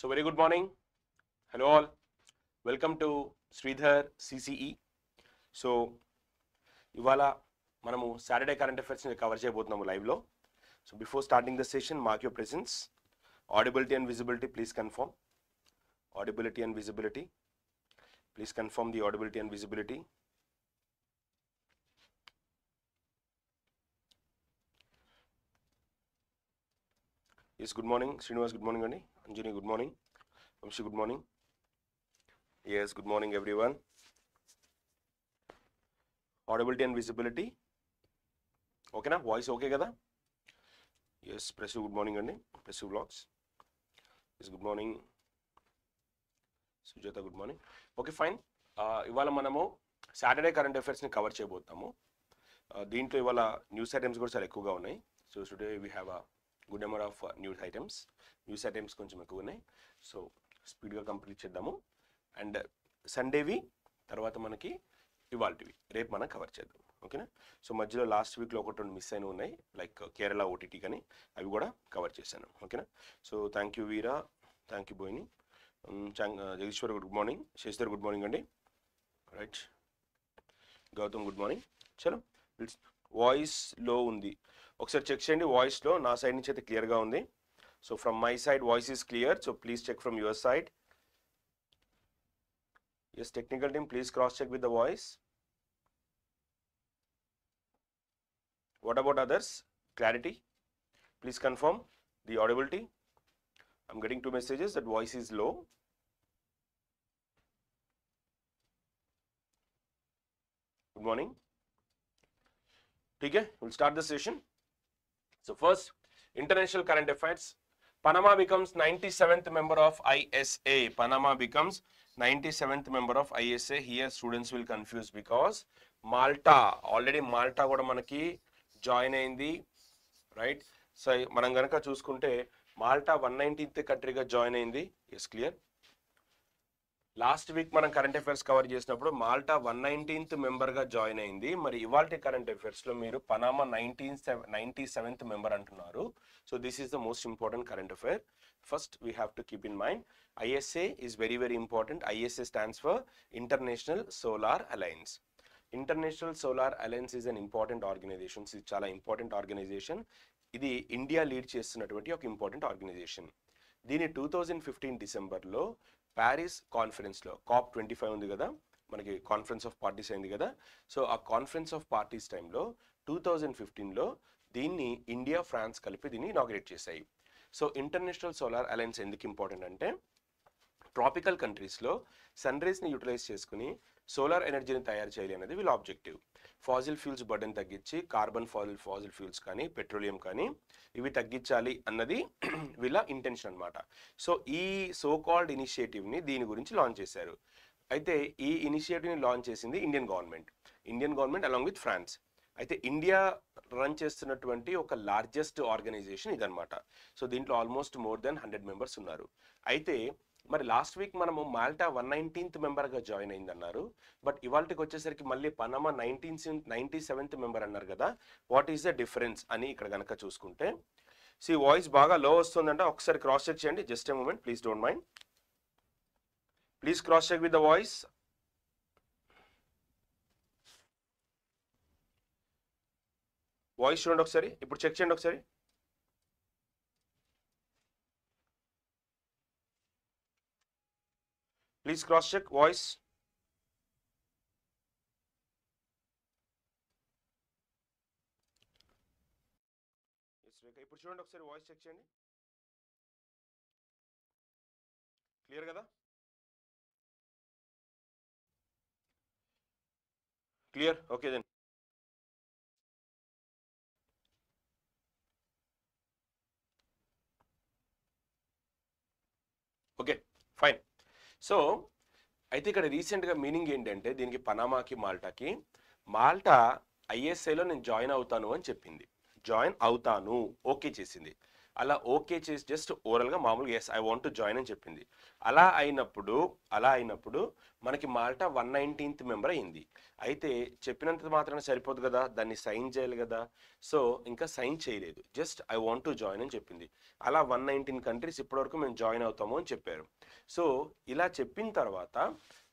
So very good morning. Hello all. Welcome to Sridhar CCE. So, Ivala Manamu Saturday current affairs in the cover live low. So before starting the session, mark your presence. Audibility and visibility, please confirm. Audibility and visibility. Please confirm the audibility and visibility. Yes, good morning. Srinivas, good morning, Gandhi. Anjani good morning Vamshi good morning yes good morning everyone audibility and visibility ఓకేనా voice okay కదా yes press good morning అండి press blogs yes good morning Sujatha good morning okay fine ఇవాళ మనము Saturday current అఫైర్స్ని cover చేయబోతాము దీంట్లో ఇవాళ news items కూడా చాలా ఎక్కువగా ఉన్నాయి so today we have a good number of news items news items కొంచెం ఎక్కువ ఉన్నాయి సో స్పీడ్గా కంప్లీట్ చేద్దాము అండ్ సండేవి uh, తర్వాత మనకి ఇవాల్టివి రేపు మనం కవర్ చేద్దాం ఓకేనా సో మధ్యలో లాస్ట్ వీక్లో ఒకటి రెండు మిస్ అయిన ఉన్నాయి లైక్ కేరళ ఓటీటీ కానీ అవి కూడా కవర్ చేశాను ఓకేనా so thank you Veera thank you Boini Jagadishwar good morning Shashidhar good morning అండి రైట్ గౌతమ్ గుడ్ మార్నింగ్ చలో వాయిస్లో ఉంది ఒకసారి చెక్ చేయండి వాయిస్లో నా సైడ్ నుంచి అయితే క్లియర్గా ఉంది so from my side voice is clear so please check from your side yes technical team please cross check with the voice what about others clarity please confirm the audibility I'm getting two messages that voice is low good morning ఠీక్ है will the the So first, international current affairs. Panama becomes 97th member of ISA. Panama becomes 97th member of ISA. Here students will confuse because Malta, already Malta కూడా మనకి join అయింది right so మనం కనుక చూసుకుంటే Malta one nineteenth కంట్రీగా join అయింది yes clear last week మనం current affairs cover చేసినప్పుడు మాల్టా వన్ నైన్టీన్త్ మెంబర్గా జాయిన్ అయింది మరి ఇవాల్టి కరెంట్ అఫైర్స్లో మీరు Panama nineteen ninety seventh member అంటున్నారు so this is the most important current affair first we have to keep in mind ISA is very very important ISA stands for international solar alliance international solar alliance is an important organization ఇది చాలా important organization ఇది India lead చేస్తున్నటువంటి ఒక important organization దీని two thousand fifteen డిసెంబర్లో Paris కాన్ఫరెన్స్లో COP twenty five ఉంది కదా మనకి కాన్ఫరెన్స్ ఆఫ్ పార్టీస్ అయింది కదా సో ఆ కాన్ఫరెన్స్ ఆఫ్ పార్టీస్ టైంలో టూ థౌజండ్ ఫిఫ్టీన్లో దీన్ని ఇండియా ఫ్రాన్స్ కలిపి దీన్ని ఇనాగ్రేట్ చేశాయి సో ఇంటర్నేషనల్ సోలార్ అలయన్స్ ఎందుకు ఇంపార్టెంట్ అంటే ట్రాపికల్ కంట్రీస్లో సన్ రేస్ని యూటిలైజ్ చేసుకుని సోలార్ ఎనర్జీని తయారు చేయాలి అనేది వీళ్ళ ఆబ్జెక్టివ్ ఫాజిల్ ఫ్యూల్స్ బర్డెన్ తగ్గించి కార్బన్ ఫాజిల్ ఫాజిల్ ఫ్యూల్స్ కానీ పెట్రోలియం కానీ ఇవి తగ్గించాలి అన్నది వీళ్ళ ఇంటెన్షన్ అనమాట సో ఈ సో కాల్డ్ ఇనిషియేటివ్ని దీని గురించి లాంచ్ చేశారు అయితే ఈ ఇనిషియేటివ్ని లాంచ్ చేసింది Indian government Indian government along with France అయితే ఇండియా రన్ చేస్తున్నటువంటి ఒక లార్జెస్ట్ ఆర్గనైజేషన్ ఇదనమాట సో దీంట్లో almost more than hundred members ఉన్నారు అయితే మరి లాస్ట్ వీక్ మనము మాల్టా వన్ నైన్టీన్త్ మెంబర్గా జాయిన్ అయిందన్నారు బట్ ఇవాళకి వచ్చేసరికి మళ్ళీ Panama nineteen ninety seventh member అన్నారు కదా వాట్ ఈస్ ద డిఫరెన్స్ అని ఇక్కడ కనుక చూసుకుంటే సి వాయిస్ బాగా లో వస్తుందంటే ఒకసారి క్రాస్ చెక్ చేయండి just a moment please don't mind please cross check with the voice voice చూడండి ఒకసారి ఇప్పుడు చెక్ చేయండి ఒకసారి ప్లీజ్ క్రాస్ చెక్ వాయిస్ ఇప్పుడు చూడండి ఒకసారి వాయిస్ చెక్ చేయండి క్లియర్ కదా clear okay then okay fine so అయితే ఇక్కడ రీసెంట్గా మీనింగ్ ఏంటంటే దీనికి పనామాకి మాల్టాకి మాల్టా ఐఎస్ఐలో నేను జాయిన్ అవుతాను అని చెప్పింది జాయిన్ అవుతాను ఓకే చేసింది అలా ఓకే చేసి జస్ట్ ఓవరాల్గా మామూలుగా yes I want to join అని చెప్పింది అలా అయినప్పుడు అలా అయినప్పుడు మనకి మాల్టా వన్ నైన్టీన్త్ మెంబర్ అయింది అయితే చెప్పినంత మాత్రమే సరిపోదు కదా దాన్ని సైన్ చేయాలి కదా సో ఇంకా సైన్ చేయలేదు just I want to join అని చెప్పింది అలా వన్ నైన్టీన్ కంట్రీస్ ఇప్పటివరకు మేము జాయిన్ అవుతాము అని చెప్పారు సో ఇలా చెప్పిన తర్వాత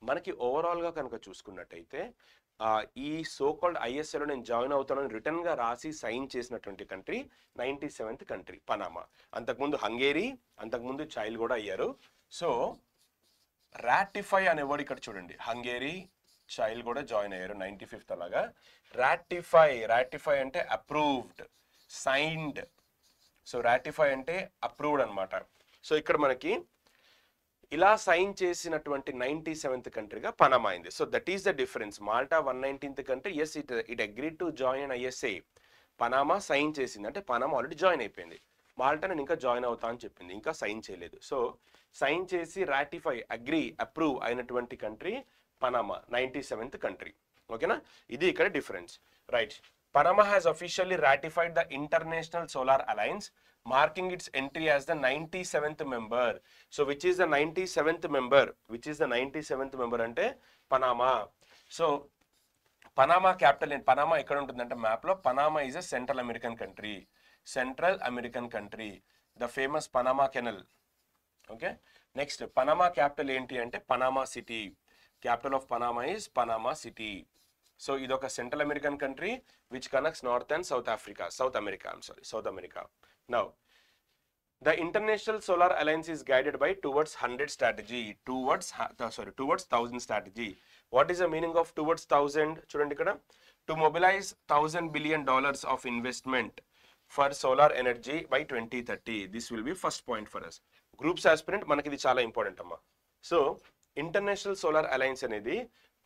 మనకి ఓవరాల్గా కనుక చూసుకున్నట్టయితే ఈ సోకాల్డ్ ఐఎస్ఎల్ నేను జాయిన్ అవుతానని రిటర్న్ గా రాసి సైన్ చేసినటువంటి country ninety seventh country Panama అంతకుముందు హంగేరీ అంతకుముందు చైల్ కూడా అయ్యారు సో రాటిఫై అనే వర్డ్ ఇక్కడ చూడండి హంగేరీ చైల్ కూడా జాయిన్ అయ్యారు నైన్టీ ఫిఫ్త్ అలాగా రాటిఫై రాటిఫై అంటే అప్రూవ్డ్ సైన్డ్ సో రాటిఫై అంటే అప్రూవ్డ్ అనమాట సో ఇక్కడ మనకి ఇలా సైన్ చేసినటువంటి నైన్టీ సెవెంత్ కంట్రీగా పనమా అయింది so that is the difference Malta one nineteenth country yes it it agree to join ISA Panama sign చేసింది అంటే పనామా ఆల్రెడీ జాయిన్ అయిపోయింది మాల్టా నేను ఇంకా జాయిన్ అవుతా అని చెప్పింది ఇంకా సైన్ చేయలేదు సో సైన్ చేసి రాటిఫై అగ్రీ అప్రూవ్ అయినటువంటి country Panama ninety seventh country ఓకేనా ఇది ఇక్కడ difference right Panama has officially ratified the international solar alliance marking its entry as the 97th member. So which is the 97th member? Which is the 97th ninety seventh member అంటే Panama so Panama capital Panama ఎక్కడ ఉంటుందంటే మ్యాప్లో Panama is a central American country central American country the famous Panama canal okay next Panama capital ఏంటి అంటే Panama city capital of Panama is Panama city so ఇది ఒక central American country which connects north and south Africa south America sorry south America Now, the International Solar Alliance is guided by towards 100 strategy, towards, sorry, towards 1000 strategy. What is the meaning of towards 1000? To mobilize 1000 billion dollars of investment for solar energy by twenty thirty this will be first point for us groups aspirant మనకి ఇది చాలా important అమ్మా so international solar alliance అనేది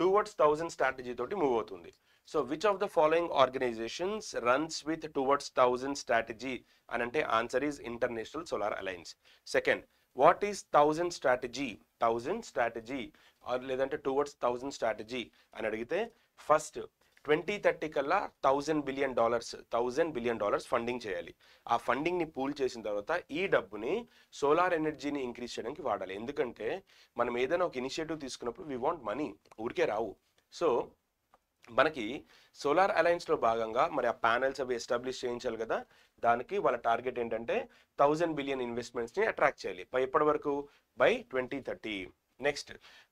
towards thousand strategy తోటి move అవుతుంది so which of the following organizations runs with towards thousand strategy అని అంటే answer is international solar alliance second what is thousand strategy thousand strategy లేదంటే towards thousand strategy అని అడిగితే first twenty thirty కల్లా thousand billion dollars thousand billion dollars funding చేయాలి ఆ ఫండింగ్ని pool చేసిన తర్వాత ఈ డబ్బుని సోలార్ ఎనర్జీని ఇంక్రీజ్ చేయడానికి వాడాలి ఎందుకంటే మనం ఏదైనా ఒక ఇనిషియేటివ్ తీసుకున్నప్పుడు వీ వాంట్ మనీ ఊరికే రావు సో మనకి సోలార్ అలయన్స్లో భాగంగా మరి ఆ ప్యానెల్స్ అవి ఎస్టాబ్లిష్ చేయించాలి కదా దానికి వాళ్ళ టార్గెట్ ఏంటంటే థౌజండ్ బిలియన్ ఇన్వెస్ట్మెంట్స్ని అట్రాక్ట్ చేయాలి బై ఎప్పటి వరకు by twenty thirty next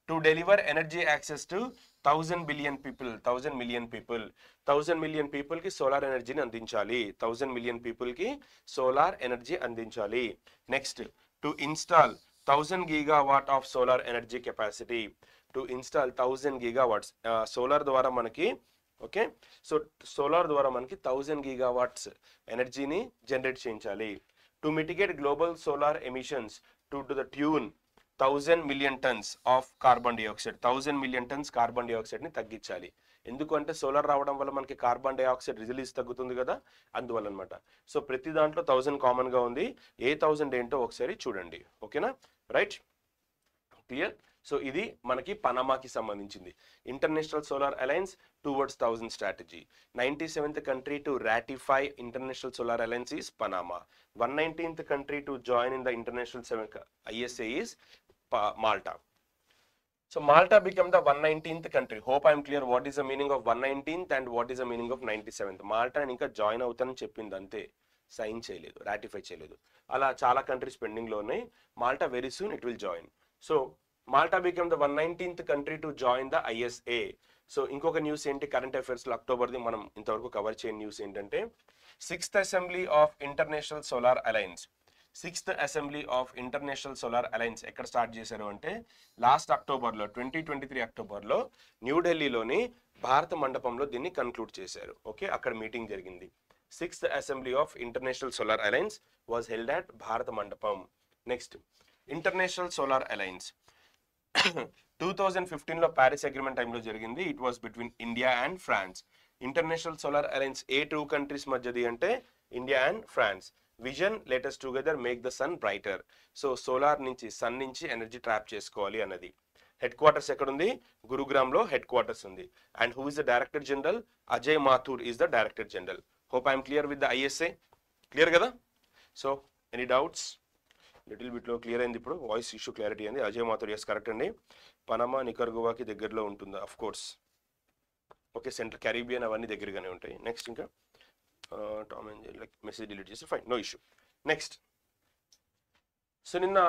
to deliver energy access to thousand billion people thousand million people thousand million పీపుల్కి సోలార్ ఎనర్జీని అందించాలి థౌజండ్ మిలియన్ పీపుల్కి సోలార్ ఎనర్జీ అందించాలి next to install thousand gigawatt of solar energy capacity to install thousand gigawatts solar ద్వారా మనకి okay so solar ద్వారా మనకి thousand గీగావాట్స్ ఎనర్జీని జనరేట్ చేయించాలి to mitigate global solar emissions to to the tune thousand million tons of carbon dioxide thousand million tons carbon డైఆక్సైడ్ని తగ్గించాలి ఎందుకంటే solar రావడం వల్ల మనకి కార్బన్ డైఆక్సైడ్ రిజిలీజ్ తగ్గుతుంది కదా అందువల్ల అనమాట సో ప్రతి దాంట్లో థౌజండ్ కామన్గా ఉంది ఏ థౌజండ్ ఏంటో ఒకసారి చూడండి ఓకేనా రైట్ క్లియర్ సో ఇది మనకి పనమాకి సంబంధించింది international solar alliance towards thousand strategy ninety seventh country to ratify international solar alliance is Panama one nineteenth country to join in the international seven ISA is Malta so Malta the one nineteenth country hope I'm clear what is the meaning of one nineteenth and what is the meaning of ninety seventh Malta ఇంకా join అవుతానని చెప్పింది అంతే sign చేయలేదు ratify చేయలేదు అలా చాలా countries పెండింగ్లో ఉన్నాయి Malta very soon it will join so Malta Malta the one nineteenth country to join the ISA so ఇంకొక న్యూస్ ఏంటి కరెంట్ అఫైర్స్లో అక్టోబర్ది మనం ఇంతవరకు కవర్ చేయని న్యూస్ ఏంటంటే sixth assembly of international solar alliance sixth assembly of international solar alliance ఎక్కడ start చేశారు అంటే లాస్ట్ అక్టోబర్లో ట్వంటీ ట్వంటీ త్రీ అక్టోబర్లో న్యూఢిల్లీలోని భారత మండపంలో దీన్ని కన్క్లూడ్ చేశారు ఓకే అక్కడ మీటింగ్ జరిగింది sixth assembly of international solar alliance was held at Bharat Mandapam next international solar alliance two thousand ఫిఫ్టీన్లో ప్యారిస్ అగ్రిమెంట్ టైంలో జరిగింది it was between India and France international solar alliance a two countries మధ్యది అంటే India and France vision latest together make the sun brighter so solar నుంచి sun నుంచి energy trap చేసుకోవాలి అన్నది headquarters ఎక్కడుంది గురుగ్రామ్లో హెడ్ క్వార్టర్స్ ఉంది and who is the director general Ajay Mathur is the director general hope I'm clear with the ISA clear కదా so any doubts little బిట్లో క్లియర్ అయింది ఇప్పుడు వాయిస్ ఇష్యూ క్లారిటీ అయింది అజయ్ మాథూర్ ఎస్ కరెక్ట్ అండి పనమా నికర్గువాకి దగ్గరలో ఉంటుంది of course okay central Caribbean అవన్నీ దగ్గరగానే ఉంటాయి నెక్స్ట్ ఇంకా Tom and like message delete చేస్తే fine no issue next so నిన్న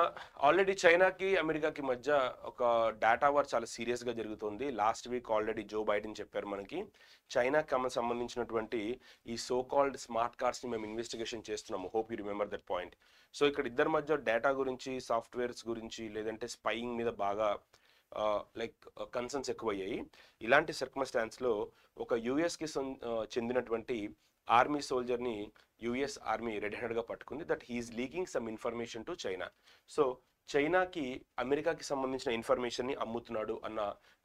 ఆల్రెడీ చైనాకి అమెరికాకి మధ్య ఒక డేటా వార్ చాలా సీరియస్గా జరుగుతుంది last week already Joe Biden చెప్పారు మనకి చైనా కమన్ సంబంధించినటువంటి ఈ సో కాల్డ్ స్మార్ట్ కార్డ్స్ని మేము ఇన్వెస్టిగేషన్ చేస్తున్నాము hope you remember that point so ఇక్కడ ఇద్దరి మధ్య డేటా గురించి సాఫ్ట్వేర్స్ గురించి లేదంటే స్పైయింగ్ మీద బాగా లైక్ కన్సర్న్స్ ఎక్కువయ్యాయి ఇలాంటి సర్కమ్స్టాన్స్లో ఒక యూఎస్కి చెందినటువంటి ఆర్మీ సోల్జర్ని యుఎస్ ఆర్మీ రెడ్ హ్యాండ్గా పట్టుకుంది that he is leaking some information to China so చైనాకి అమెరికాకి సంబంధించిన ఇన్ఫర్మేషన్ని అమ్ముతున్నాడు అన్న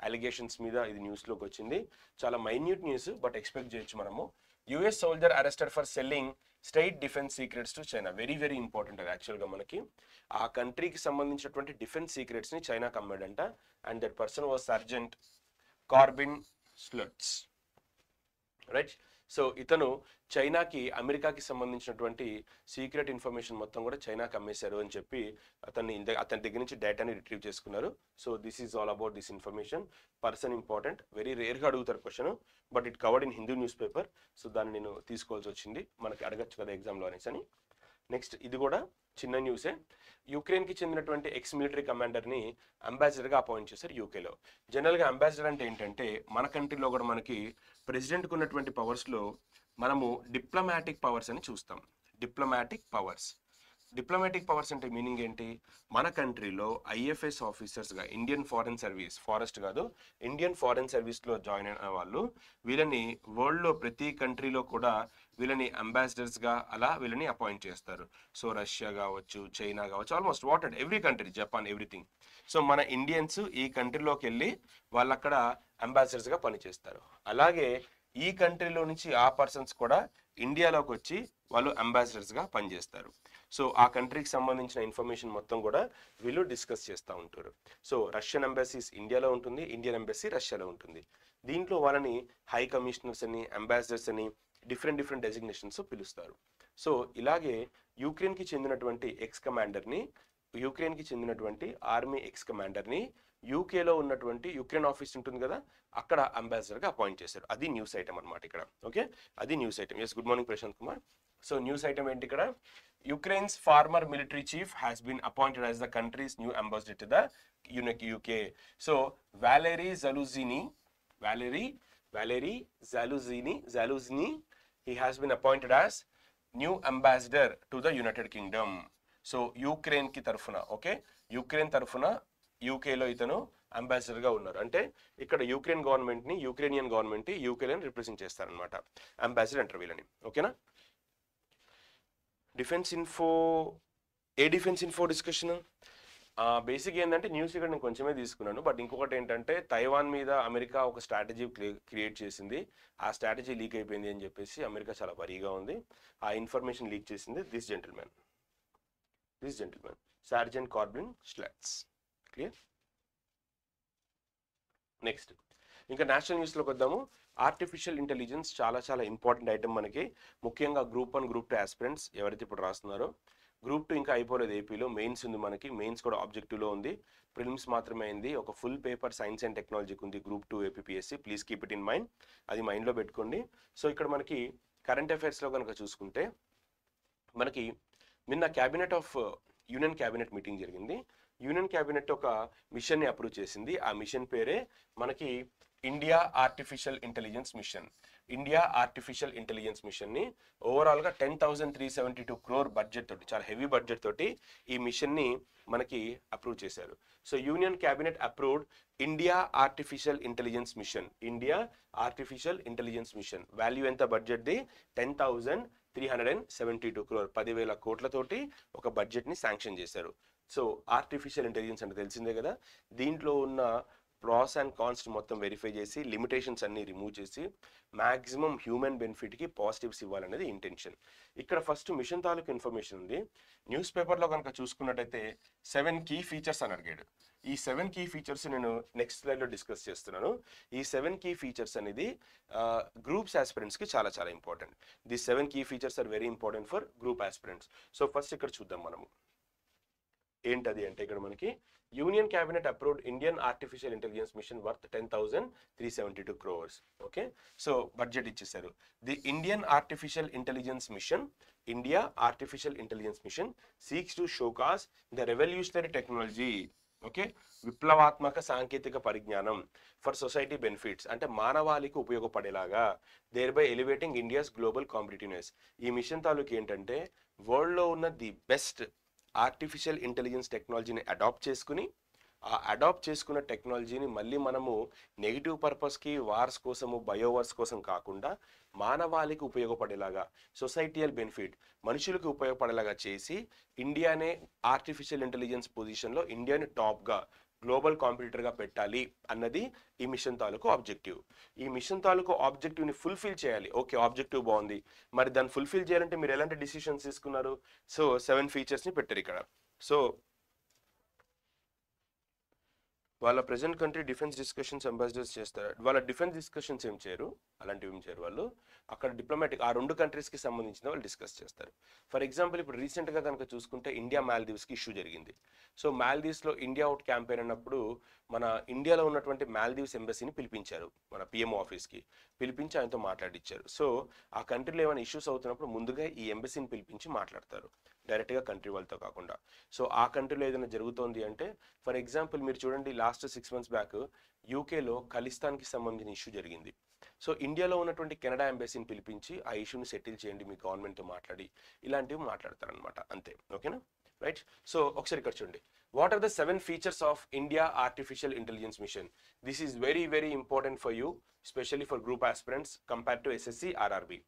అలిగేషన్స్ మీద ఇది న్యూస్లోకి వచ్చింది చాలా మైన్యూట్ న్యూస్ బట్ ఎక్స్పెక్ట్ చేయొచ్చు మనము US soldier arrested for selling state defence secrets to China very very important అది యాక్చువల్గా మనకి ఆ కంట్రీకి సంబంధించినటువంటి డిఫెన్స్ సీక్రెట్స్ని చైనాకి అమ్మాడంట and that person was sergeant Korbein Schultz right so ఇతను చైనాకి అమెరికాకి సంబంధించినటువంటి సీక్రెట్ ఇన్ఫర్మేషన్ మొత్తం కూడా చైనాకి అమ్మేశారు అని చెప్పి అతన్ని అతని దగ్గర నుంచి డేటాని రిట్రీవ్ చేసుకున్నారు so this is all about this information person important very రేర్గా అడుగుతారు question but it covered in Hindu news paper so దాన్ని నేను తీసుకోవాల్సి వచ్చింది మనకి అడగచ్చు కదా ఎగ్జామ్లో అనేసి అని నెక్స్ట్ ఇది కూడా చిన్న న్యూసే యూక్రెయిన్కి చెందినటువంటి ఎక్స్ మిలిటరీ కమాండర్ని అంబాసిడర్గా అపాయింట్ చేశారు యూకేలో జనరల్గా అంబాసిడర్ అంటే ఏంటంటే మన కంట్రీలో కూడా మనకి ప్రెసిడెంట్కి ఉన్నటువంటి పవర్స్లో మనము డిప్లొమాటిక్ పవర్స్ అని చూస్తాం డిప్లొమాటిక్ పవర్స్ డిప్లొమాటిక్ పవర్స్ అంటే మీనింగ్ ఏంటి మన కంట్రీలో ఐఎఫ్ఎస్ ఆఫీసర్స్గా ఇండియన్ ఫారెన్ సర్వీస్ ఫారెస్ట్ కాదు ఇండియన్ ఫారెన్ సర్వీస్లో జాయిన్ అయిన వాళ్ళు వీళ్ళని వరల్డ్లో ప్రతి కంట్రీలో కూడా వీళ్ళని అంబాసిడర్స్గా అలా వీళ్ళని అపాయింట్ చేస్తారు సో రష్యా కావచ్చు చైనా కావచ్చు almost and every country Japan everything so మన ఇండియన్స్ ఈ కంట్రీలోకి వెళ్ళి వాళ్ళక్కడ అంబాసిడర్స్గా పనిచేస్తారు అలాగే ఈ కంట్రీలో నుంచి ఆ పర్సన్స్ కూడా ఇండియాలోకి వచ్చి వాళ్ళు అంబాసిడర్స్గా పనిచేస్తారు సో ఆ కంట్రీకి సంబంధించిన ఇన్ఫర్మేషన్ మొత్తం కూడా వీళ్ళు డిస్కస్ చేస్తూ ఉంటారు సో రష్యన్ అంబాసీస్ ఇండియాలో ఉంటుంది ఇండియన్ అంబాసీ రష్యాలో ఉంటుంది దీంట్లో వాళ్ళని హై కమిషనర్స్ అని అంబాసిడర్స్ అని డిఫరెంట్ డిఫరెంట్ డెసిగ్నేషన్స్ పిలుస్తారు సో ఇలాగే యూక్రెయిన్కి చెందినటువంటి ఎక్స్ కమాండర్ని యూక్రెయిన్కి చెందినటువంటి ఆర్మీ ఎక్స్ కమాండర్ని యూకేలో ఉన్నటువంటి యుక్రెయిన్ ఆఫీస్ ఉంటుంది కదా అక్కడ అంబాసిడర్గా అపాయింట్ చేశారు అది న్యూస్ ఐటమ్ అనమాట ఇక్కడ ఓకే అది news item yes good morning Prashant Kumar so news item ఏంటి ఇక్కడ Ukraine's former military chief has been appointed as the country's new ambassador to the unique UK so Valerii Zaluzhnyi Valerii Valerii Zaluzhnyi Zaluzhnyi he has been appointed as new ambassador to the United Kingdom so యూక్రెయిన్కి తరఫున okay Ukraine తరఫున యూకేలో ఇతను అంబాసిడర్గా ఉన్నారు అంటే ఇక్కడ Ukraine గవర్నమెంట్ని Ukrainian government యూకేలని రిప్రజెంట్ చేస్తారనమాట అంబాసిడర్ అంటారు వీళ్ళని ఓకేనా defence info a defence info discussion basic ఏంటంటే న్యూస్ ఇక్కడ నేను కొంచెమే తీసుకున్నాను బట్ ఇంకొకటి ఏంటంటే తైవాన్ మీద అమెరికా ఒక స్ట్రాటజీ క్రియేట్ చేసింది ఆ స్ట్రాటజీ లీక్ అయిపోయింది అని చెప్పేసి అమెరికా చాలా వరీగా ఉంది ఆ ఇన్ఫర్మేషన్ లీక్ చేసింది this gentlemen this gentlemen sergeant Corbin slots clear next ఇంకా నేషనల్ న్యూస్లోకి వద్దాము ఆర్టిఫిషియల్ ఇంటెలిజెన్స్ చాలా చాలా ఇంపార్టెంట్ ఐటమ్ మనకి ముఖ్యంగా group one group two aspirants ఎవరైతే ఇప్పుడు రాస్తున్నారో గ్రూప్ టూ ఇంకా అయిపోలేదు ఏపీలో మెయిన్స్ ఉంది మనకి మెయిన్స్ కూడా ఆబ్జెక్టివ్లో ఉంది ప్రిలిమ్స్ మాత్రమే అయింది ఒక ఫుల్ పేపర్ సైన్స్ అండ్ టెక్నాలజీకి ఉంది group two APSC please keep it in mind అది మైండ్లో పెట్టుకోండి సో ఇక్కడ మనకి కరెంట్ అఫైర్స్లో కనుక చూసుకుంటే మనకి నిన్న cabinet of union cabinet meeting జరిగింది యూనియన్ క్యాబినెట్ ఒక మిషన్ని అప్రూవ్ చేసింది ఆ మిషన్ పేరే మనకి India artificial intelligence mission India artificial intelligence మిషన్ని ఓవరాల్గా ten thousand three seventy two crore budget తోటి చాలా హెవీ బడ్జెట్ తోటి ఈ మిషన్ని మనకి అప్రూవ్ చేశారు so union cabinet approved India artificial intelligence mission India artificial intelligence mission value ఎంత బడ్జెట్ది ten thousand three hundred and seventy two crore పదివేల కోట్లతోటి ఒక బడ్జెట్ని శాంక్షన్ చేశారు సో ఆర్టిఫిషియల్ ఇంటెలిజెన్స్ అంటే తెలిసిందే కదా దీంట్లో ఉన్న ప్రాస్ అండ్ కాన్స్ట్ మొత్తం వెరిఫై చేసి లిమిటేషన్స్ అన్ని రిమూవ్ చేసి మ్యాక్సిమం హ్యూమన్ బెనిఫిట్కి పాజిటివ్స్ ఇవ్వాలనేది ఇంటెన్షన్ ఇక్కడ ఫస్ట్ మిషన్ తాలూకు ఇన్ఫర్మేషన్ ఉంది న్యూస్ పేపర్లో కనుక చూసుకున్నట్టయితే సెవెన్ కీ ఫీచర్స్ అని అడిగాడు ఈ సెవెన్ కీ ఫీచర్స్ నేను నెక్స్ట్ స్లైడ్లో డిస్కస్ చేస్తున్నాను ఈ సెవెన్ కీ ఫీచర్స్ అనేది గ్రూప్స్ ఆస్పిరెంట్స్కి చాలా చాలా important the seven key features are very important for group aspirants so first ఇక్కడ చూద్దాం మనము ఏంటది అంటే ఇక్కడ మనకి union cabinet approved Indian artificial intelligence mission worth ten thousand three seventy two crores okay so budget ఇచ్చేసారు the Indian artificial intelligence mission India artificial intelligence mission seeks to showcase the revolutionary technology okay విప్లవాత్మక సాంకేతిక పరిజ్ఞానం for society benefits అంటే మానవాళికి ఉపయోగపడేలాగా thereby elevating India's global competitiveness ఈ mission తాలూకు ఏంటంటే వరల్డ్లో ఉన్న ది బెస్ట్ ఆర్టిఫిషియల్ ఇంటెలిజెన్స్ టెక్నాలజీని అడాప్ట్ చేసుకుని ఆ అడాప్ట్ చేసుకున్న టెక్నాలజీని మళ్ళీ మనము నెగిటివ్ పర్పస్కి వార్స్ కోసము బయోవార్స్ కోసం కాకుండా మానవాళికి ఉపయోగపడేలాగా సొసైటీయల్ బెనిఫిట్ మనుషులకు ఉపయోగపడేలాగా చేసి ఇండియానే ఆర్టిఫిషియల్ ఇంటెలిజెన్స్ పొజిషన్లో ఇండియాని టాప్గా గ్లోబల్ కాంపిటీటర్గా పెట్టాలి అన్నది ఈ మిషన్ తాలూకు ఆబ్జెక్టివ్ ఈ మిషన్ తాలూకు ఆబ్జెక్టివ్ని ఫుల్ఫిల్ చేయాలి ఓకే ఆబ్జెక్టివ్ బాగుంది మరి దాన్ని ఫుల్ఫిల్ చేయాలంటే మీరు ఎలాంటి డిసిషన్స్ తీసుకున్నారు సో సెవెన్ ఫీచర్స్ని పెట్టారు ఇక్కడ సో వాళ్ళ present country defence discussions ambassadors చేస్తారు వాళ్ళ డిఫెన్స్ డిస్కషన్స్ ఏం చేయరు అలాంటివి ఏం చేయరు వాళ్ళు అక్కడ డిప్లొమాటిక్ ఆ రెండు కంట్రీస్కి సంబంధించిన వాళ్ళు డిస్కస్ చేస్తారు ఫర్ ఎగ్జాంపుల్ ఇప్పుడు రీసెంట్గా కనుక చూసుకుంటే ఇండియా మాల్దీవ్స్కి ఇష్యూ జరిగింది సో మాల్దీవ్స్లో ఇండియా అవుట్ క్యాంపెయిన్ అన్నప్పుడు మన ఇండియాలో ఉన్నటువంటి మాల్దీవ్స్ ఎంబసీని పిలిపించారు మన పిఎం ఆఫీస్కి పిలిపించి ఆయనతో మాట్లాడిచ్చారు సో ఆ కంట్రీలో ఏమైనా ఇష్యూస్ అవుతున్నప్పుడు ముందుగా ఈ ఎంబసీని పిలిపించి మాట్లాడతారు డైరెక్ట్గా కంట్రీ వాళ్ళతో కాకుండా సో ఆ కంట్రీలో ఏదైనా జరుగుతోంది అంటే ఫర్ ఎగ్జాంపుల్ మీరు చూడండి లాస్ట్ సిక్స్ మంత్స్ బ్యాక్ యూకేలో ఖలిస్తాన్కి సంబంధించిన ఇష్యూ జరిగింది సో ఇండియాలో ఉన్నటువంటి కెనడా ఎంబసీని పిలిపించి ఆ ఇష్యూని సెటిల్ చేయండి మీ గవర్నమెంట్తో మాట్లాడి ఇలాంటివి మాట్లాడతారనమాట అంతే ఓకేనా రైట్ సో ఒకసారి ఇక్కడ చూడండి what are the seven features of India artificial intelligence mission this is very very important for you specially for group aspirants compare to SSC RRB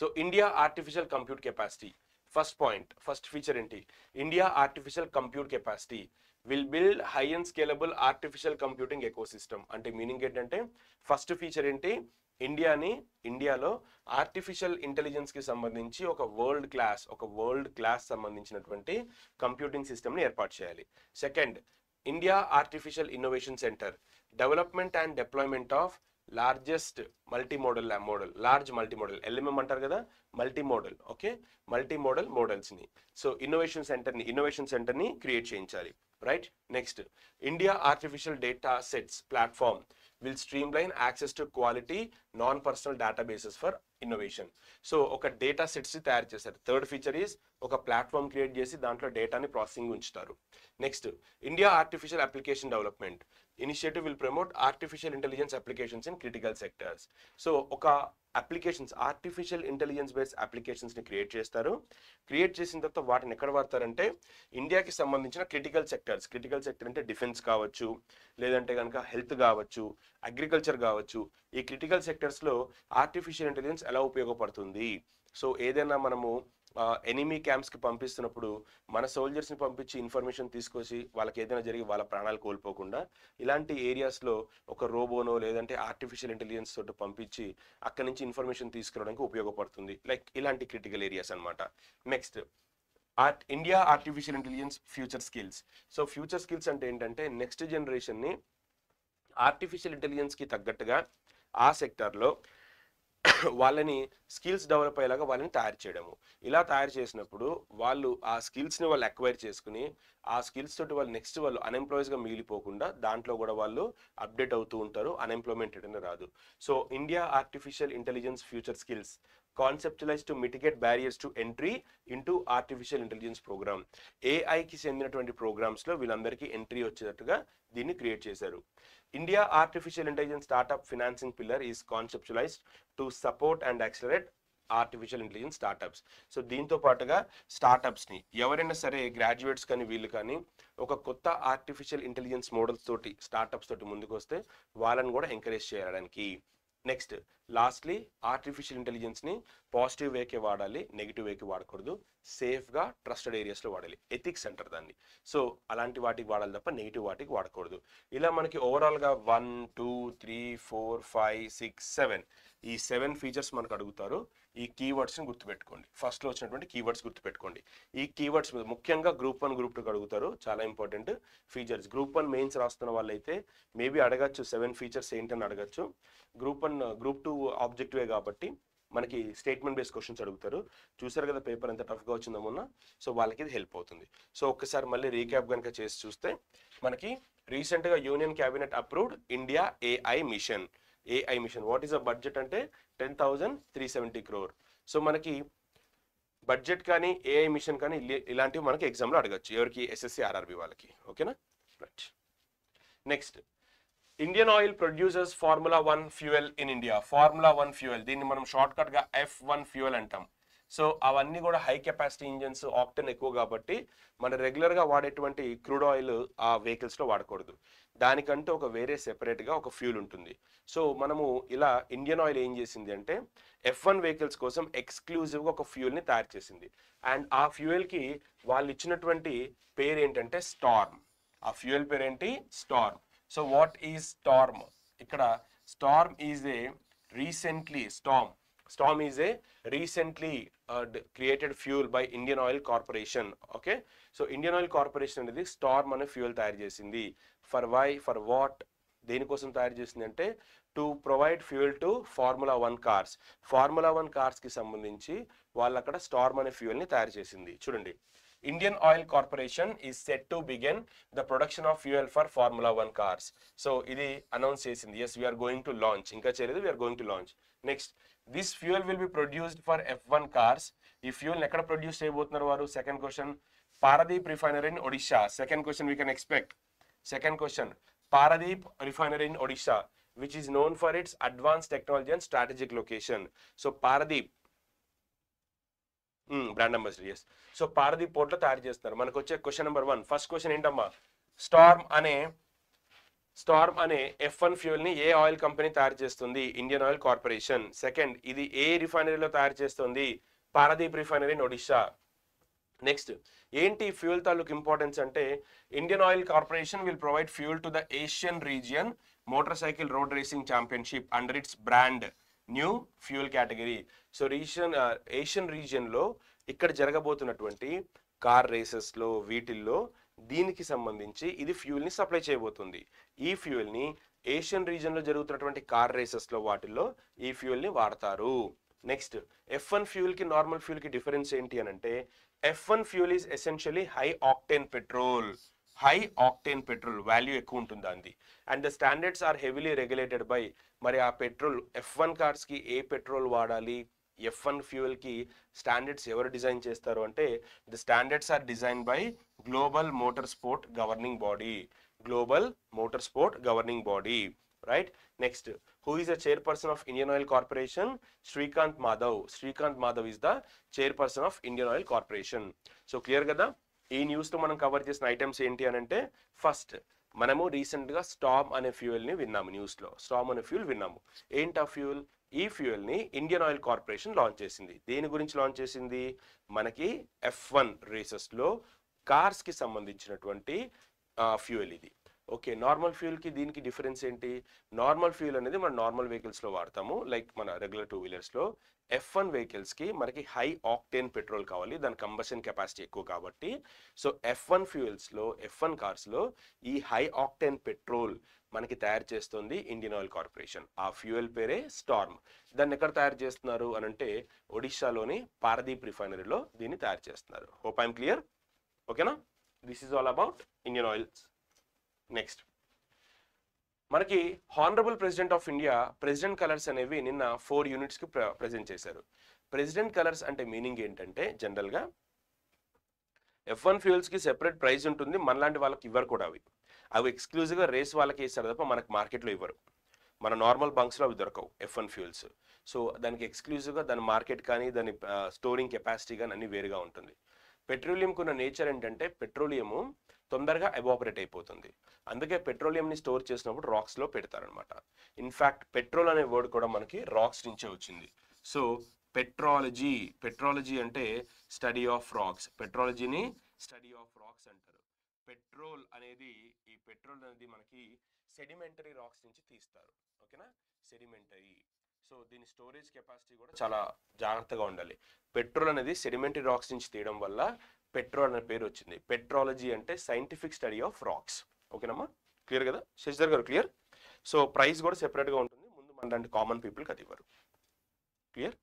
so India artificial compute capacity first point first feature ఏంటి India artificial compute capacity will build high and scalable artificial computing ecosystem అంటే meaning ఏంటంటే first feature ఏంటి ఇండియాని ఇండియాలో artificial ఇంటెలిజెన్స్కి సంబంధించి ఒక world class ఒక వరల్డ్ క్లాస్ సంబంధించినటువంటి కంప్యూటింగ్ సిస్టమ్ని ఏర్పాటు చేయాలి second India artificial innovation centre development and deployment of largest multi modal model large multi modal LMM అంటారు కదా multi modal okay multi modal మోడల్స్ని సో ఇన్నోవేషన్ సెంటర్ని ఇన్నోవేషన్ సెంటర్ని క్రియేట్ చేయించాలి right next India artificial data sets platform will streamline access to quality non personal databases for innovation so ఒక data sets తయారు చేశారు third feature is ఒక platform create చేసి దాంట్లో డేటాని ప్రాసెసింగ్ ఉంచుతారు next India artificial application development initiative will promote artificial intelligence applications in critical sectors so ఒక applications artificial intelligence based అప్లికేషన్స్ని క్రియేట్ చేస్తారు క్రియేట్ చేసిన తర్వాత వాటిని ఎక్కడ వాడతారంటే ఇండియాకి సంబంధించిన క్రిటికల్ సెక్టర్స్ క్రిటికల్ సెక్టర్ అంటే డిఫెన్స్ కావచ్చు లేదంటే కనుక హెల్త్ కావచ్చు అగ్రికల్చర్ కావచ్చు ఈ క్రిటికల్ సెక్టర్స్లో ఆర్టిఫిషియల్ ఇంటెలిజెన్స్ ఎలా ఉపయోగపడుతుంది సో ఏదైనా మనము ఎనిమీ క్యాంప్స్కి పంపిస్తున్నప్పుడు మన సోల్జర్స్ని పంపించి ఇన్ఫర్మేషన్ తీసుకొచ్చి వాళ్ళకి ఏదైనా జరిగి వాళ్ళ ప్రాణాలు కోల్పోకుండా ఇలాంటి ఏరియాస్లో ఒక రోబోనో లేదంటే ఆర్టిఫిషియల్ ఇంటెలిజెన్స్ తోటి పంపించి అక్కడి నుంచి ఇన్ఫర్మేషన్ తీసుకురావడానికి ఉపయోగపడుతుంది లైక్ ఇలాంటి క్రిటికల్ ఏరియాస్ అనమాట next art India artificial intelligence future skills so future skills అంటే ఏంటంటే నెక్స్ట్ జనరేషన్ని ఆర్టిఫిషియల్ ఇంటెలిజెన్స్కి తగ్గట్టుగా ఆ సెక్టార్లో వాళ్ళని స్కిల్స్ డెవలప్ అయ్యేలాగా వాళ్ళని తయారు చేయడము ఇలా తయారు చేసినప్పుడు వాళ్ళు ఆ స్కిల్స్ని వాళ్ళు అక్వైర్ చేసుకుని ఆ స్కిల్స్ తోటి వాళ్ళు నెక్స్ట్ వాళ్ళు అన్ఎంప్లాయీస్గా మిగిలిపోకుండా దాంట్లో కూడా వాళ్ళు అప్డేట్ అవుతూ ఉంటారు అన్ఎంప్లాయ్మెంట్ అనేది రాదు so India artificial intelligence future skills conceptualised to mitigate barriers to entry into artificial intelligence programme ఏఐకి చెందినటువంటి ప్రోగ్రామ్స్లో వీళ్ళందరికీ ఎంట్రీ వచ్చేటట్టుగా దీన్ని క్రియేట్ చేశారు India artificial intelligence startup financing pillar is conceptualised to support and accelerate artificial intelligence startups so దీంతో పాటుగా స్టార్టప్స్ని ఎవరైనా సరే గ్రాడ్యుయేట్స్ కానీ వీళ్ళు కానీ ఒక కొత్త ఆర్టిఫిషియల్ ఇంటెలిజెన్స్ మోడల్స్ తోటి స్టార్టప్స్ తోటి ముందుకు వస్తే వాళ్ళని కూడా ఎంకరేజ్ చేయడానికి నెక్స్ట్ లాస్ట్లీ ఆర్టిఫిషియల్ ఇంటెలిజెన్స్ని పాజిటివ్ వేకి వాడాలి నెగిటివ్ వేకి వాడకూడదు సేఫ్గా ట్రస్టెడ్ ఏరియాస్లో వాడాలి ఎథిక్స్ సెంటర్ దాన్ని సో అలాంటి వాటికి వాడాలి తప్ప నెగిటివ్ వాటికి వాడకూడదు ఇలా మనకి ఓవరాల్గా one two three four five six seven ఈ సెవెన్ ఫీచర్స్ మనకు అడుగుతారు ఈ కీవర్డ్స్ని గుర్తుపెట్టుకోండి ఫస్ట్లో వచ్చినటువంటి కీవర్డ్స్ గుర్తుపెట్టుకోండి ఈ కీవర్డ్స్ ముఖ్యంగా గ్రూప్ వన్ గ్రూప్ టూకి అడుగుతారు చాలా important features group one mains రాస్తున్న వాళ్ళైతే మేబీ అడగచ్చు సెవెన్ ఫీచర్స్ ఏంటని అడగచ్చు గ్రూప్ వన్ గ్రూప్ టూ ఆబ్జెక్టివే కాబట్టి మనకి స్టేట్మెంట్ బేస్ క్వశ్చన్స్ అడుగుతారు చూసారు కదా పేపర్ ఎంత టఫ్గా వచ్చిందో మొన్న సో వాళ్ళకి ఇది హెల్ప్ అవుతుంది సో ఒక్కసారి మళ్ళీ రీక్యాప్ కనుక చేసి చూస్తే మనకి రీసెంట్గా union cabinet approved India AI mission AI mission what is a budget అంటే ten thousand three seventy crore so మనకి బడ్జెట్ కానీ ఏఐ మిషన్ కానీ ఇలాంటివి మనకి ఎగ్జామ్లో అడగచ్చు ఎవరికి ఎస్ఎస్సి ఆర్ఆర్బి వాళ్ళకి ఓకేనా right next Indian oil producers Formula One fuel in India Formula One fuel దీన్ని మనం షార్ట్ ఎఫ్ వన్ ఫ్యూయల్ అంటాం సో అవన్నీ కూడా హై కెపాసిటీ ఇంజన్స్ ఆప్టెన్ ఎక్కువ కాబట్టి మన రెగ్యులర్గా వాడేటువంటి క్రూడ్ ఆయిల్ ఆ వెహికల్స్లో వాడకూడదు దానికంటూ ఒక వేరే సెపరేట్గా ఒక ఫ్యూల్ ఉంటుంది సో మనము ఇలా ఇండియన్ ఆయిల్ ఏం చేసింది అంటే ఎఫ్ వన్ వెహికల్స్ కోసం ఎక్స్క్లూజివ్గా ఒక ఫ్యూల్ని తయారు చేసింది అండ్ ఆ ఫ్యూయల్కి వాళ్ళు ఇచ్చినటువంటి పేరు ఏంటంటే స్టార్మ్ ఆ ఫ్యూయల్ పేరు ఏంటి Storm so what is Storm ఇక్కడ Storm is a recently Storm Storm is a recently created uh, created by Indian Oil Corporation okay so Indian Oil Corporation అనేది స్టార్మ్ అనే ఫ్యూయల్ తయారు చేసింది ఫర్ వై ఫర్ వాట్ దేనికోసం తయారు చేసింది అంటే to provide fuel to Formula One cars Formula One కార్స్కి సంబంధించి వాళ్ళు అక్కడ స్టార్మ్ అనే ఫ్యూయల్ని తయారు చేసింది చూడండి Indian Oil Corporation is set to begin the production of fuel for Formula One cars so ఇది అనౌన్స్ చేసింది yes we're going to launch ఇంకా చేయలేదు we're going to launch next this fuel will be produced for F one cars ఈ fuel ఎక్కడ produce చేయబోతున్నారు వారు second question Paradip refinery in Odisha second question we can expect second question Paradip refinery in Odisha which is known for its advance technology and strategic location so Paradip brand ambassador yes so Paradip పోర్ట్లో తయారు చేస్తున్నారు మనకు వచ్చే question number one first question ఏంటమ్మా Storm అనే Storm అనే F one ఫ్యూల్ని ఏ ఆయిల్ కంపెనీ తయారు చేస్తుంది ఇండియన్ ఆయిల్ కార్పొరేషన్ సెకండ్ ఇది ఏ రిఫైనరీలో తయారు చేస్తుంది పారాదీప్ రిఫైనరీ ఒడిశా నెక్స్ట్ ఏంటి ఫ్యూల్ తాలూకు ఇంపార్టెన్స్ అంటే Indian Oil Corporation will provide fuel to the Asian region motor cycle road racing championship under its brand new fuel category so region Asian రీజియన్లో ఇక్కడ జరగబోతున్నటువంటి కార్ రేసెస్లో వీటిల్లో దీనికి సంబంధించి ఇది ఫ్యూల్ని సప్లై చేయబోతుంది ఈ ఫ్యూల్ని ఏషియన్ రీజన్లో జరుగుతున్నటువంటి కార్ రేసెస్లో వాటిల్లో ఈ ఫ్యూల్ని వాడతారు నెక్స్ట్ ఎఫ్ వన్ ఫ్యూల్కి నార్మల్ ఫ్యూల్కి డిఫరెన్స్ ఏంటి అని అంటే F one fuel is essentially high octane petrol high octane petrol value ఎక్కువ ఉంటుంది అంది and the standards are heavily regulated by మరి ఆ పెట్రోల్ ఎఫ్ వన్ కార్స్కి ఏ పెట్రోల్ వాడాలి ఎఫ్ వన్ ఫ్యూయల్కి స్టాండర్డ్స్ ఎవరు డిజైన్ చేస్తారు అంటే the standards are design by global motor sport governing body global motor sport governing body right next who is the chairperson of Indian Oil Corporation Srikanth Madhav Srikanth Madhav is the chairperson of Indian Oil Corporation so clear కదా ఈ న్యూస్తో మనం cover చేసిన items ఏంటి అని అంటే first మనము రీసెంట్గా storm అనే ఫ్యూయల్ని విన్నాము న్యూస్లో స్టామ్ అనే ఫ్యూల్ విన్నాము ఏంటి ఆ ఫ్యూల్ ఈ ఫ్యూయల్ని ఇండియన్ ఆయిల్ కార్పొరేషన్ లాంచ్ చేసింది దేని గురించి లాంచ్ చేసింది మనకి ఎఫ్ వన్ రేసెస్లో కార్స్కి సంబంధించినటువంటి ఫ్యూయల్ ఇది ఓకే నార్మల్ ఫ్యూయల్కి దీనికి డిఫరెన్స్ ఏంటి నార్మల్ ఫ్యూయల్ అనేది మనం నార్మల్ వెహికల్స్లో వాడతాము లైక్ మన రెగ్యులర్ టూ వీలర్స్లో ఎఫ్ వన్ వెహికల్స్కి మనకి హై ఆక్టేన్ పెట్రోల్ కావాలి దాని కంబషన్ కెపాసిటీ ఎక్కువ కాబట్టి సో ఎఫ్ వన్ ఫ్యూయల్స్లో ఎఫ్ వన్ కార్స్లో ఈ హై ఆక్టేన్ పెట్రోల్ మనకి తయారు చేస్తుంది ఇండియన్ ఆయిల్ కార్పొరేషన్ ఆ ఫ్యూయల్ పేరే స్టార్మ్ దాన్ని ఎక్కడ తయారు చేస్తున్నారు అని అంటే ఒడిశాలోని పారదీప్ రిఫైనరీలో దీన్ని తయారు చేస్తున్నారు హోప్ ఐఎమ్ క్లియర్ ఓకేనా this is all about Indian oils next మనకి honourable president of India president colours అనేవి నిన్న ఫోర్ యూనిట్స్కి ప్ర ప్రజెంట్ చేశారు ప్రెసిడెంట్ కలర్స్ అంటే మీనింగ్ ఏంటంటే జనరల్గా ఎఫ్ వన్ కి సెపరేట్ ప్రైస్ ఉంటుంది మనలాంటి వాళ్ళకి ఇవ్వరు కూడా అవి అవి ఎక్స్క్లూజివ్గా రేస్ వాళ్ళకి ఇస్తారు తప్ప మనకు మార్కెట్లో ఇవ్వరు మన నార్మల్ బంక్స్లో అవి దొరకవు ఎఫ్ వన్ ఫ్యూల్స్ సో దానికి ఎక్స్క్లూజివ్గా దాని మార్కెట్ కానీ దాని స్టోరింగ్ కెపాసిటీ కానీ అన్ని వేరుగా ఉంటుంది పెట్రోలియంకు ఉన్న నేచర్ ఏంటంటే పెట్రోలియము తొందరగా ఎవాపరేట్ అయిపోతుంది అందుకే పెట్రోలియంని స్టోర్ చేసినప్పుడు రాక్స్లో పెడతారనమాట ఇన్ఫ్యాక్ట్ పెట్రోల్ అనే వర్డ్ కూడా మనకి రాక్స్ నుంచే వచ్చింది సో పెట్రాలజీ పెట్రాలజీ అంటే స్టడీ ఆఫ్ రాక్స్ పెట్రాలజీని స్టడీ ఆఫ్ రాక్స్ అంటారు పెట్రోల్ అనేది ఈ పెట్రోల్ అనేది మనకి సెడిమెంటరీ రాక్స్ నుంచి తీస్తారు ఓకేనా సెడిమెంటరీ సో దీని స్టోరేజ్ కెపాసిటీ కూడా చాలా జాగ్రత్తగా ఉండాలి పెట్రోల్ అనేది సెడిమెంటరీ రాక్స్ నుంచి తీయడం వల్ల పెట్రోల్ అనే పేరు వచ్చింది పెట్రాలజీ అంటే సైంటిఫిక్ స్టడీ ఆఫ్ రాక్స్ ఓకేనమ్మా క్లియర్ కదా శశిధర్ గారు క్లియర్ సో ప్రైస్ కూడా సెపరేట్గా ఉంటుంది ముందు మన లాంటి కామన్ పీపుల్కి అది ఇవ్వరు clear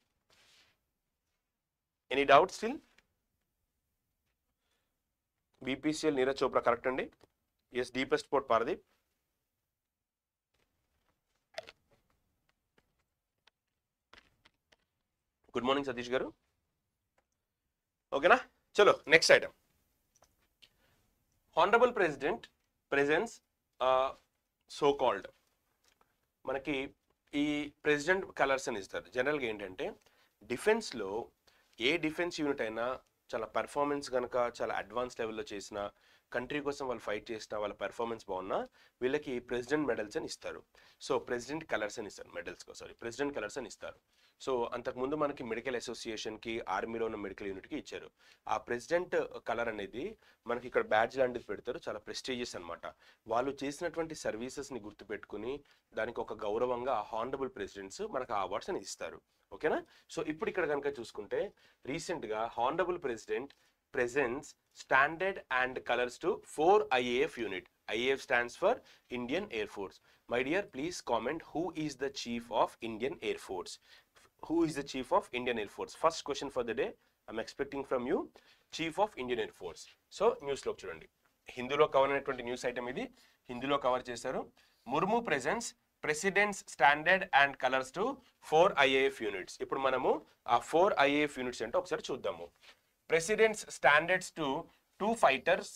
any doubt still BPCL Neeraj Chopra correct అండి yes deepest port Paradip good morning Satish garu ఓకేనా చలో next item honourable president presence so called మనకి ఈ ప్రెసిడెంట్ కలర్స్ అని ఇస్తారు జనరల్గా ఏంటంటే డిఫెన్స్లో ఏ డిఫెన్స్ యూనిట్ అయినా చాలా పర్ఫార్మెన్స్ కనుక చాలా అడ్వాన్స్ లెవెల్లో చేసిన కంట్రీ కోసం వాళ్ళు ఫైట్ చేసిన వాళ్ళ పెర్ఫార్మెన్స్ బాగున్నా వీళ్ళకి ప్రెసిడెంట్ మెడల్స్ అని ఇస్తారు సో ప్రెసిడెంట్ కలర్స్ అని ఇస్తారు మెడల్స్ సారీ ప్రెసిడెంట్ కలర్స్ అని ఇస్తారు సో అంతకుముందు మనకి మెడికల్ అసోసియేషన్కి ఆర్మీలో ఉన్న మెడికల్ యూనిట్కి ఇచ్చారు ఆ ప్రెసిడెంట్ కలర్ అనేది మనకి ఇక్కడ బ్యాడ్జ్ లాంటిది పెడతారు చాలా ప్రెస్టీజియస్ అనమాట వాళ్ళు చేసినటువంటి సర్వీసెస్ని గుర్తుపెట్టుకుని దానికి ఒక గౌరవంగా హానరబుల్ ప్రెసిడెంట్స్ మనకు ఆ అవార్డ్స్ అని ఇస్తారు ఓకేనా సో ఇప్పుడు ఇక్కడ కనుక చూసుకుంటే రీసెంట్గా honourable president presents standard and colors to four IAF unit. IAF stands for Indian Air Force. My dear, please comment who is the chief of Indian Air Force? Who is the chief of Indian Air Force? First question for the day, I am expecting from you, chief of Indian Air Force. So, news so న్యూస్లో చూడండి హిందీలో cover అయినటువంటి news item ఇది హిందీలో cover చేశారు Murmu presence presidents standard and colours to four IAF units ఇప్పుడు మనము ఆ ఫోర్ ఐఏఎఫ్ యూనిట్స్ ఏంటో ఒకసారి చూద్దాము presidents standards to two fighters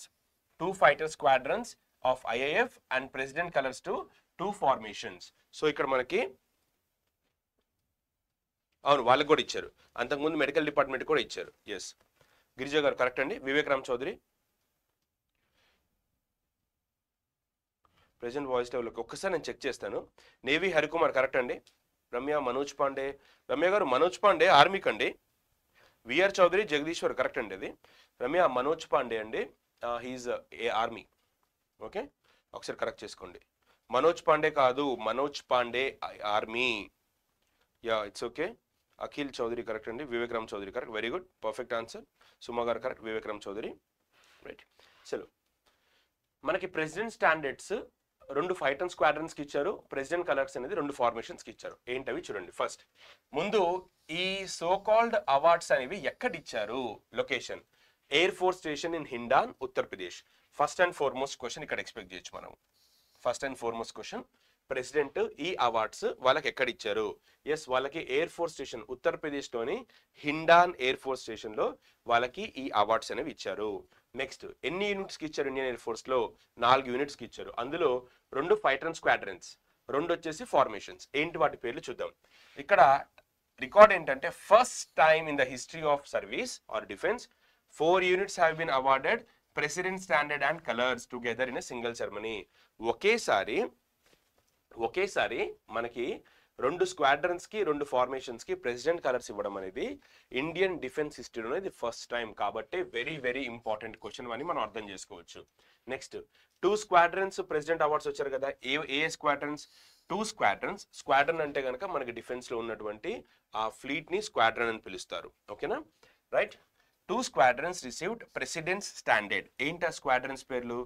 two fighter squadrons of IAF and president colours to two formations so ఇక్కడ మనకి అవును వాళ్ళకి కూడా ఇచ్చారు అంతకుముందు మెడికల్ డిపార్ట్మెంట్ కూడా ఇచ్చారు ఎస్ గిరిజా గారు కరెక్ట్ అండి వివేక్ రామ్ చౌదరి ప్రెసెంట్ వాయిస్ లెవెల్కి ఒక్కసారి నేను చెక్ చేస్తాను నేవీ హరికుమార్ కరెక్ట్ అండి రమ్య మనోజ్ పాండే రమ్య గారు మనోజ్ పాండే ఆర్మీకి అండి విఆర్ చౌదరి జగదీశ్వర్ కరెక్ట్ అండి అది రమ్య మనోజ్ పాండే అండి హీజ్ ఏ ఆర్మీ ఓకే ఒకసారి కరెక్ట్ చేసుకోండి మనోజ్ పాండే కాదు Manoj Pandey army yeah it's okay Akhil Chaudhary correct అండి Vivekram Chaudhary correct very good perfect answer Suma garu correct వివేక్రామ్ Chowdary right చలో మనకి ప్రెసిడెంట్ స్టాండర్డ్స్ రెండు ఫైటన్ స్క్వాడ్రన్స్కి ఇచ్చారు ప్రెసిడెంట్ కలర్స్ అనేది రెండు ఫార్మేషన్స్కి ఇచ్చారు ఏంటవి చూడండి ఫస్ట్ ముందు ఈ సో కాల్డ్ అవార్డ్స్ అనేవి ఎక్కడిచ్చారు location air force station in Hindan Uttar Pradesh first and foremost question ఇక్కడ ఎక్స్పెక్ట్ చేయొచ్చు మనం first and foremost question president ఈ అవార్డ్స్ వాళ్ళకి ఎక్కడ ఇచ్చారు ఎస్ వాళ్ళకి ఎయిర్ ఫోర్స్ స్టేషన్ ఉత్తరప్రదేశ్లోని హిండాన్ ఎయిర్ ఫోర్స్ స్టేషన్లో వాళ్ళకి ఈ అవార్డ్స్ అనేవి ఇచ్చారు నెక్స్ట్ ఎన్ని యూనిట్స్కి ఇచ్చారు ఇండియన్ ఎయిర్ ఫోర్స్లో నాలుగు యూనిట్స్కి ఇచ్చారు అందులో రెండు ఫైటర్ స్క్వాడ్రన్స్ రెండు వచ్చేసి ఫార్మేషన్స్ ఏంటి వాటి పేర్లు చూద్దాం ఇక్కడ రికార్డ్ ఏంటంటే first time in the history of service or defence four units have been awarded president standard and colours together in single ceremony ఒకేసారి ఒకేసారి మనకి రెండు స్క్వాడ్రన్స్ కి రెండు ఫార్మేషన్స్ కి ప్రెసిడెంట్ కలర్స్ ఇవ్వడం అనేది ఇండియన్ డిఫెన్స్ హిస్టరీలో ఇది ఫస్ట్ టైం కాబట్టి వెరీ వెరీ ఇంపార్టెంట్ క్వశ్చన్ అని మనం అర్థం చేసుకోవచ్చు next two squadrons president awards వచ్చారు కదా ఏ ఏ స్క్వాడ్రన్స్ టూ స్క్వాడ్రన్స్ స్క్వాడ్రన్ అంటే కనుక మనకి డిఫెన్స్లో ఉన్నటువంటి ఆ ఫ్లీట్ని స్క్వాడ్రన్ అని పిలుస్తారు ఓకేనా right two squadrons received presidents standard ఏంటి ఆ స్క్వాడ్రన్స్ పేర్లు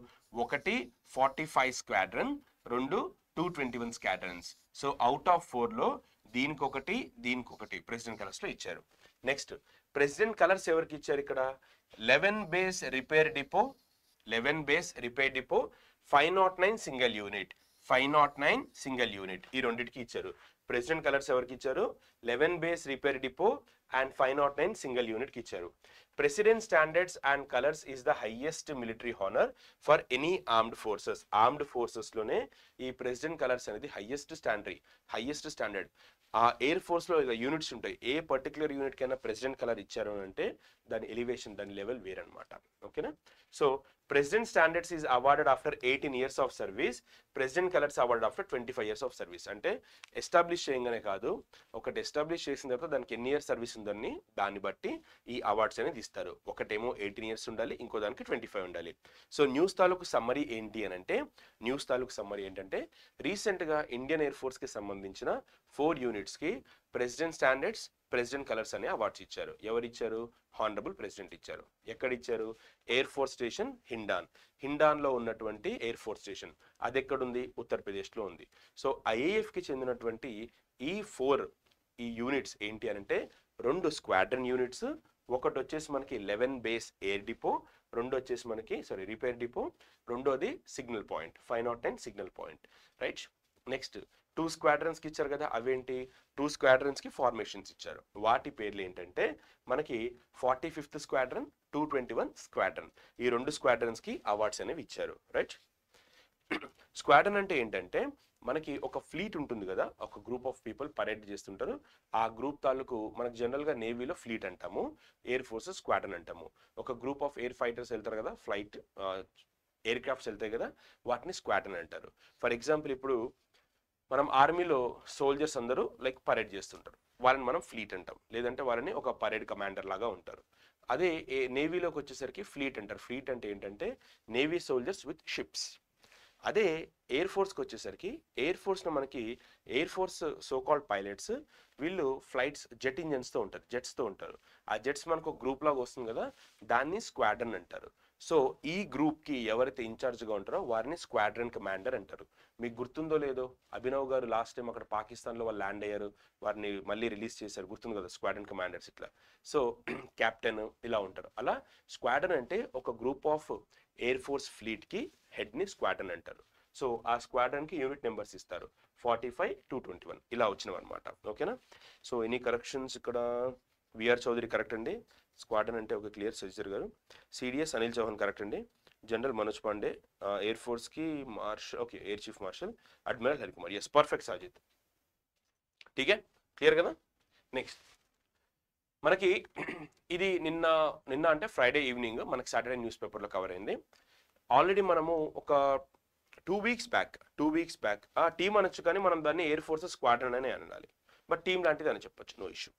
ఒకటి ఫార్టీ ఫైవ్ స్క్వాడ్రన్ రెండు two twenty one squadrons so out of ఫోర్లో దీనికొకటి దీనికొకటి ప్రెసిడెంట్ కలర్స్లో ఇచ్చారు నెక్స్ట్ ప్రెసిడెంట్ కలర్స్ ఎవరికి ఇచ్చారు ఇక్కడ eleven base repair depot eleven base repair depot five nought nine single unit five nought nine single unit ఈ రెండింటికి ఇచ్చారు ప్రెసిడెంట్ కలర్స్ ఎవరికి ఇచ్చారు eleven base repair depot and five nought nine single యూనిట్కి ఇచ్చారు president standards and colours is the highest military honour for any armed forces armed ఫోర్సెస్లోనే ఈ president colours అనేది హైయెస్ట్ స్టాండరీ హైయెస్ట్ స్టాండర్డ్ ఆ air ఫోర్స్లో units ఉంటాయి ఏ particular unit కైనా ప్రెసిడెంట్ కలర్ ఇచ్చారు అంటే దాని ఎలివేషన్ దాని లెవెల్ అనమాట ఓకేనా so president standards is awarded after eighteen years of service president colours awarded after twenty five years of service అంటే ఎస్టాబ్లిష్ చేయగానే కాదు ఒకటి ఎస్టాబ్లిష్ చేసిన తర్వాత దానికి ఎన్ని ఇయర్స్ సర్వీస్ ఉందని దాన్ని బట్టి ఈ అవార్డ్స్ అనేది ఇస్తారు ఒకటేమో ఎయిటీన్ ఇయర్స్ ఉండాలి ఇంకో దానికి ట్వంటీ ఫైవ్ ఉండాలి సో న్యూస్ తాలూకు సమ్మరీ ఏంటి అని అంటే న్యూస్ తాలూకు సమ్మరీ ఏంటంటే రీసెంట్గా ఇండియన్ ఎయిర్ ఫోర్స్కి సంబంధించిన ఫోర్ యూనిట్స్కి ప్రెసిడెంట్ స్టాండర్డ్స్ ప్రెసిడెంట్ కలర్స్ అనే అవార్డ్స్ ఇచ్చారు ఎవరు ఇచ్చారు హానరబుల్ ప్రెసిడెంట్ ఇచ్చారు ఎక్కడ ఇచ్చారు ఎయిర్ ఫోర్స్ స్టేషన్ హిండాన్ హిండాన్లో ఉన్నటువంటి ఎయిర్ ఫోర్స్ స్టేషన్ అది ఎక్కడుంది ఉత్తరప్రదేశ్లో ఉంది సో ఐఏఎఫ్కి చెందినటువంటి ఈ ఫోర్ ఈ యూనిట్స్ ఏంటి అంటే రెండు స్క్వాడ్రన్ యూనిట్స్ ఒకటి వచ్చేసి మనకి లెవెన్ బేస్ ఎయిర్ డిపో రెండు వచ్చేసి మనకి సారీ రిపేర్ డిపో రెండోది signal point five nought ten signal point right next two స్క్వాడ్రన్స్కి ఇచ్చారు కదా అవేంటి టూ స్క్వాడ్రన్స్కి ఫార్మేషన్స్ ఇచ్చారు వాటి పేర్లు ఏంటంటే మనకి forty fifth squadron two twenty one squadron ఈ రెండు స్క్వాడ్రన్స్కి అవార్డ్స్ అనేవి ఇచ్చారు రైట్ స్క్వాడ్రన్ అంటే ఏంటంటే మనకి ఒక ఫ్లీట్ ఉంటుంది కదా ఒక గ్రూప్ ఆఫ్ పీపుల్ పరేడ్ చేస్తుంటారు ఆ గ్రూప్ తాలూకు మనకు జనరల్గా నేవీలో ఫ్లీట్ అంటాము ఎయిర్ ఫోర్సెస్ స్క్వాడ్రన్ అంటాము ఒక గ్రూప్ ఆఫ్ ఎయిర్ ఫైటర్స్ వెళ్తారు కదా ఫ్లైట్ ఎయిర్ క్రాఫ్ట్స్ వెళ్తాయి కదా వాటిని స్క్వాడ్రన్ అంటారు ఫర్ ఎగ్జాంపుల్ ఇప్పుడు మనం ఆర్మీలో సోల్జర్స్ అందరూ లైక్ పరేడ్ చేస్తుంటారు వాళ్ళని మనం ఫ్లీట్ అంటాం లేదంటే వాళ్ళని ఒక పరేడ్ కమాండర్ లాగా ఉంటారు అదే ఏ నేవీలోకి వచ్చేసరికి ఫ్లీట్ అంటారు ఫ్లీట్ అంటే ఏంటంటే నేవీ సోల్జర్స్ విత్ షిప్స్ అదే ఎయిర్ ఫోర్స్కి వచ్చేసరికి ఎయిర్ ఫోర్స్లో మనకి ఎయిర్ ఫోర్స్ సోకాల్డ్ పైలట్స్ వీళ్ళు ఫ్లైట్స్ జెట్ ఇంజన్స్తో ఉంటారు జెట్స్తో ఉంటారు ఆ జెట్స్ మనకు ఒక గ్రూప్ లాగా వస్తుంది కదా దాన్ని స్క్వాడన్ అంటారు సో ఈ గ్రూప్కి ఎవరైతే ఇన్ఛార్జ్గా ఉంటారో వారిని స్క్వాడ్రన్ కమాండర్ అంటారు మీకు గుర్తుందో లేదో అభినవ్ గారు లాస్ట్ టైం అక్కడ పాకిస్తాన్లో వాళ్ళు ల్యాండ్ అయ్యారు వారిని మళ్ళీ రిలీజ్ చేశారు గుర్తుంది కదా స్క్వాడ్రన్ కమాండర్స్ ఇట్లా సో క్యాప్టెన్ ఇలా ఉంటారు అలా స్క్వాడ్రన్ అంటే ఒక గ్రూప్ ఆఫ్ ఎయిర్ ఫోర్స్ ఫ్లీట్కి హెడ్ని స్క్వాడ్రన్ అంటారు సో ఆ స్క్వాడ్రన్కి యూనిట్ నెంబర్స్ ఇస్తారు forty five two twenty one ఇలా వచ్చినవి అనమాట ఓకేనా సో ఎనీ కరెక్షన్స్ ఇక్కడ విఆర్ చౌదరి కరెక్ట్ అండి స్క్వాడన్ అంటే ఒక clear Sajeer garu CDS Anil Chauhan correct అండి జనరల్ మనోజ్ పాండే ఎయిర్ ఫోర్స్కి marshal okay air chief marshal admiral Harikumar yes perfect Sajith TK clear కదా నెక్స్ట్ మనకి ఇది నిన్న నిన్న అంటే ఫ్రైడే ఈవినింగ్ మనకి సాటర్డే న్యూస్ పేపర్లో కవర్ అయింది ఆల్రెడీ మనము ఒక two weeks back two weeks back ఆ టీం అనొచ్చు కానీ మనం దాన్ని ఎయిర్ ఫోర్స్ స్క్వాడ్రన్ అని అనాలి బట్ టీం లాంటిది అని చెప్పొచ్చు నో ఇష్యూ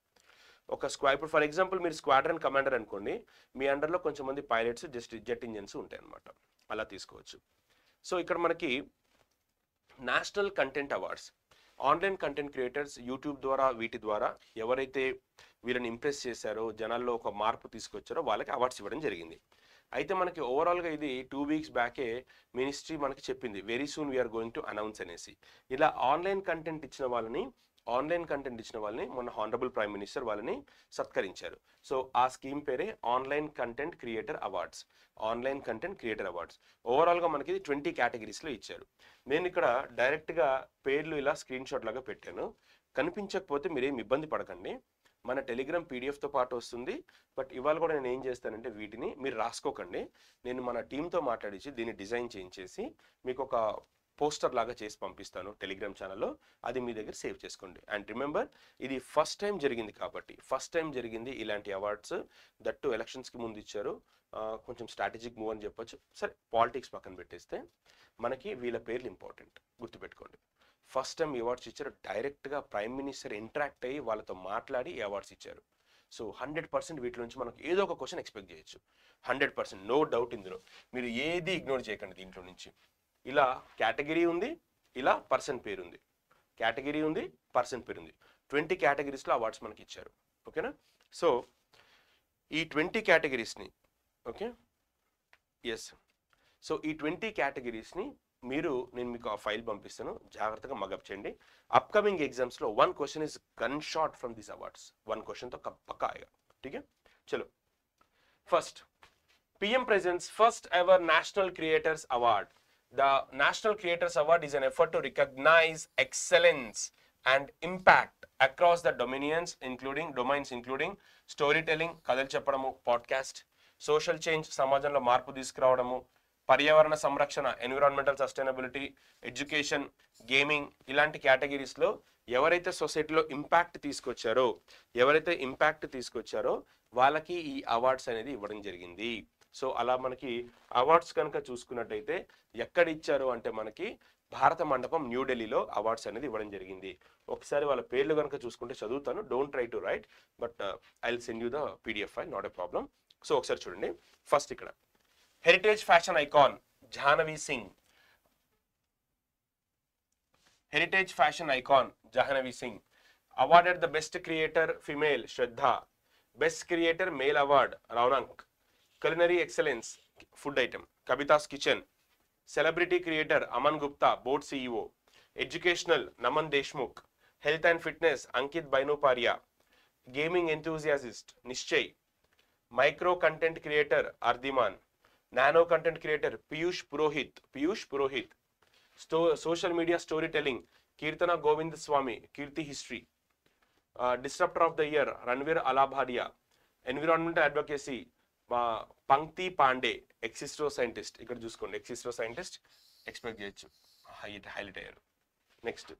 ఒక స్క్వా ఇప్పుడు ఫర్ ఎగ్జాంపుల్ మీరు స్క్వాడ్రన్ కమాండర్ అనుకోండి మీ అండర్లో కొంచెం మంది పైలట్స్ జస్ట్ జెట్ ఇంజన్స్ ఉంటాయి అనమాట అలా తీసుకోవచ్చు సో ఇక్కడ మనకి national content awards online content creators YouTube ద్వారా వీటి ద్వారా ఎవరైతే వీళ్ళని ఇంప్రెస్ చేశారో జనాల్లో ఒక మార్పు తీసుకొచ్చారో వాళ్ళకి అవార్డ్స్ ఇవ్వడం జరిగింది అయితే మనకి ఓవరాల్గా ఇది టూ వీక్స్ బ్యాకే మినిస్ట్రీ మనకి చెప్పింది very soon we're going to announce అనేసి ఇలా ఆన్లైన్ కంటెంట్ ఇచ్చిన వాళ్ళని ఆన్లైన్ కంటెంట్ ఇచ్చిన వాళ్ళని మొన్న హానరబుల్ ప్రైమ్ మినిస్టర్ వాళ్ళని సత్కరించారు సో ఆ స్కీమ్ పేరే online content creator awards online content creator awards ఓవరాల్గా మనకి ట్వంటీ కేటగిరీస్లో ఇచ్చారు నేను ఇక్కడ డైరెక్ట్గా పేర్లు ఇలా స్క్రీన్ షాట్ లాగా పెట్టాను కనిపించకపోతే మీరేం ఇబ్బంది పడకండి మన టెలిగ్రామ్ పీడిఎఫ్తో పాటు వస్తుంది బట్ ఇవాళ కూడా నేను ఏం చేస్తానంటే వీటిని మీరు రాసుకోకండి నేను మన టీంతో మాట్లాడించి దీన్ని డిజైన్ చేయించేసి మీకు ఒక పోస్టర్ లాగా చేసి పంపిస్తాను టెలిగ్రామ్ ఛానల్లో అది మీ దగ్గర సేవ్ చేసుకోండి అండ్ రిమెంబర్ ఇది ఫస్ట్ టైం జరిగింది కాబట్టి ఫస్ట్ టైం జరిగింది ఇలాంటి అవార్డ్స్ దట్టు ఎలక్షన్స్కి ముందు ఇచ్చారు కొంచెం స్ట్రాటజిక్ మూవ్ అని చెప్పొచ్చు సరే పాలిటిక్స్ పక్కన పెట్టేస్తే మనకి వీళ్ళ పేర్లు ఇంపార్టెంట్ గుర్తుపెట్టుకోండి ఫస్ట్ టైం అవార్డ్స్ ఇచ్చారు డైరెక్ట్గా ప్రైమ్ మినిస్టర్ ఇంటరాక్ట్ అయ్యి వాళ్ళతో మాట్లాడి అవార్డ్స్ ఇచ్చారు సో హండ్రెడ్ పర్సెంట్ వీటి నుంచి మనకు ఏదో ఒక క్వశ్చన్ ఎక్స్పెక్ట్ చేయొచ్చు హండ్రెడ్ పర్సెంట్ నో డౌట్ ఇందులో మీరు ఏది ఇగ్నోర్ చేయకండి దీంట్లో నుంచి ఇలా కేటగిరీ ఉంది ఇలా పర్సన్ పేరు ఉంది కేటగిరీ ఉంది పర్సన్ పేరు ఉంది ట్వంటీ కేటగిరీస్లో అవార్డ్స్ మనకి ఇచ్చారు ఓకేనా సో ఈ ట్వంటీ కేటగిరీస్ని ఓకే ఎస్ సో ఈ ట్వంటీ కేటగిరీస్ని మీరు నేను మీకు ఆ ఫైల్ పంపిస్తాను జాగ్రత్తగా మగప్ చేయండి అప్కమింగ్ ఎగ్జామ్స్లో one question is gun shot from these awards one క్వశ్చన్తో పక్కా ఆయగా ఠీకే చలో first PM presidents first ever national creators award The National Creators Award is an effort to recognize excellence and impact across the dominions, including domains, including storytelling కథలు చెప్పడము podcast social change సమాజంలో మార్పు తీసుకురావడము పర్యావరణ సంరక్షణ ఎన్విరాన్మెంటల్ సస్టైనబిలిటీ ఎడ్యుకేషన్ గేమింగ్ ఇలాంటి కేటగిరీస్లో ఎవరైతే సొసైటీలో impact తీసుకొచ్చారో ఎవరైతే ఇంపాక్ట్ తీసుకొచ్చారో వాళ్ళకి ఈ అవార్డ్స్ అనేది ఇవ్వడం జరిగింది సో అలా మనకి అవార్డ్స్ కనుక చూసుకున్నట్టయితే ఎక్కడ ఇచ్చారు అంటే మనకి భారత మండపం న్యూఢిల్లీలో అవార్డ్స్ అనేది ఇవ్వడం జరిగింది ఒకసారి వాళ్ళ పేర్లు కనుక చూసుకుంటే చదువుతాను don't try to write but I will send you the PDF file not a problem so ఒకసారి చూడండి ఫస్ట్ ఇక్కడ heritage fashion icon Jahnavi Singh heritage fashion icon Jahnavi Singh awarded the best creator female Shraddha best creator male award Raunak culinary excellence food item Kavita kitchen celebrity creator Aman Gupta boAt CEO educational Naman Deshmukh health and fitness Ankit Baiyanpuria gaming enthusiast Nischay macro content creator Ardima nano content creator Piyush Purohit Piyush Purohit स्टो social media storytelling Keerthana Govind Swamy Keerthi history disruptor of the year Ranveer अलाभारिया environmental advocacy Pankti Pandey ఎక్సిస్ట్రో scientist ఇక్కడ చూసుకోండి ఎక్సిస్ట్రో scientist expect చేయొచ్చు height highlight అయ్యారు next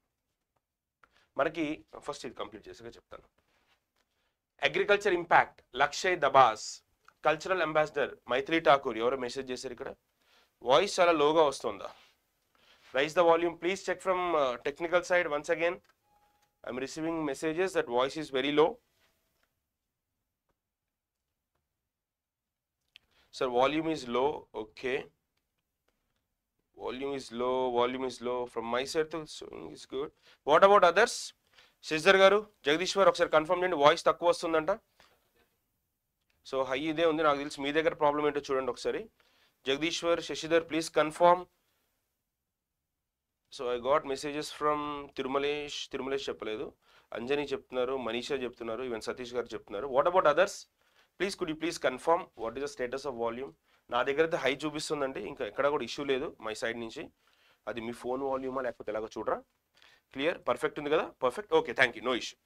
మనకి first ఇది కంప్లీట్ చేసాక చెప్తాను agriculture impact Lakshay Dabas cultural ambassador Maithili Thakur ఎవరో మెసేజ్ చేశారు ఇక్కడ వాయిస్ చాలా లోగా వస్తుందా raise the volume please check from technical side once again I'm receiving messages that voice is very low sir volume is low okay volume is low volume is low from my side is good what about others sister garu Jagadishwar ఒకసారి confirm చేయండి voice తక్కువ వస్తుందంట so high ఇదే ఉంది నాకు తెలుసు మీ దగ్గర problem ఏంటో చూడండి ఒకసారి Jagadishwar Sashidhar please confirm so I got messages from Tirumalesh Tirumalesh చెప్పలేదు అంజని చెప్తున్నారు మనీషా చెప్తున్నారు ఈవెన్ సతీష్ గారు చెప్తున్నారు what about others please could you please confirm what is the status of volume నా దగ్గర అయితే హై చూపిస్తుందండి ఇంకా ఎక్కడ కూడా ఇష్యూ లేదు మై సైడ్ నుంచి అది మీ ఫోన్ వాల్యూమా లేకపోతే ఎలాగో చూడరా క్లియర్ పర్ఫెక్ట్ ఉంది కదా perfect okay thank you no issue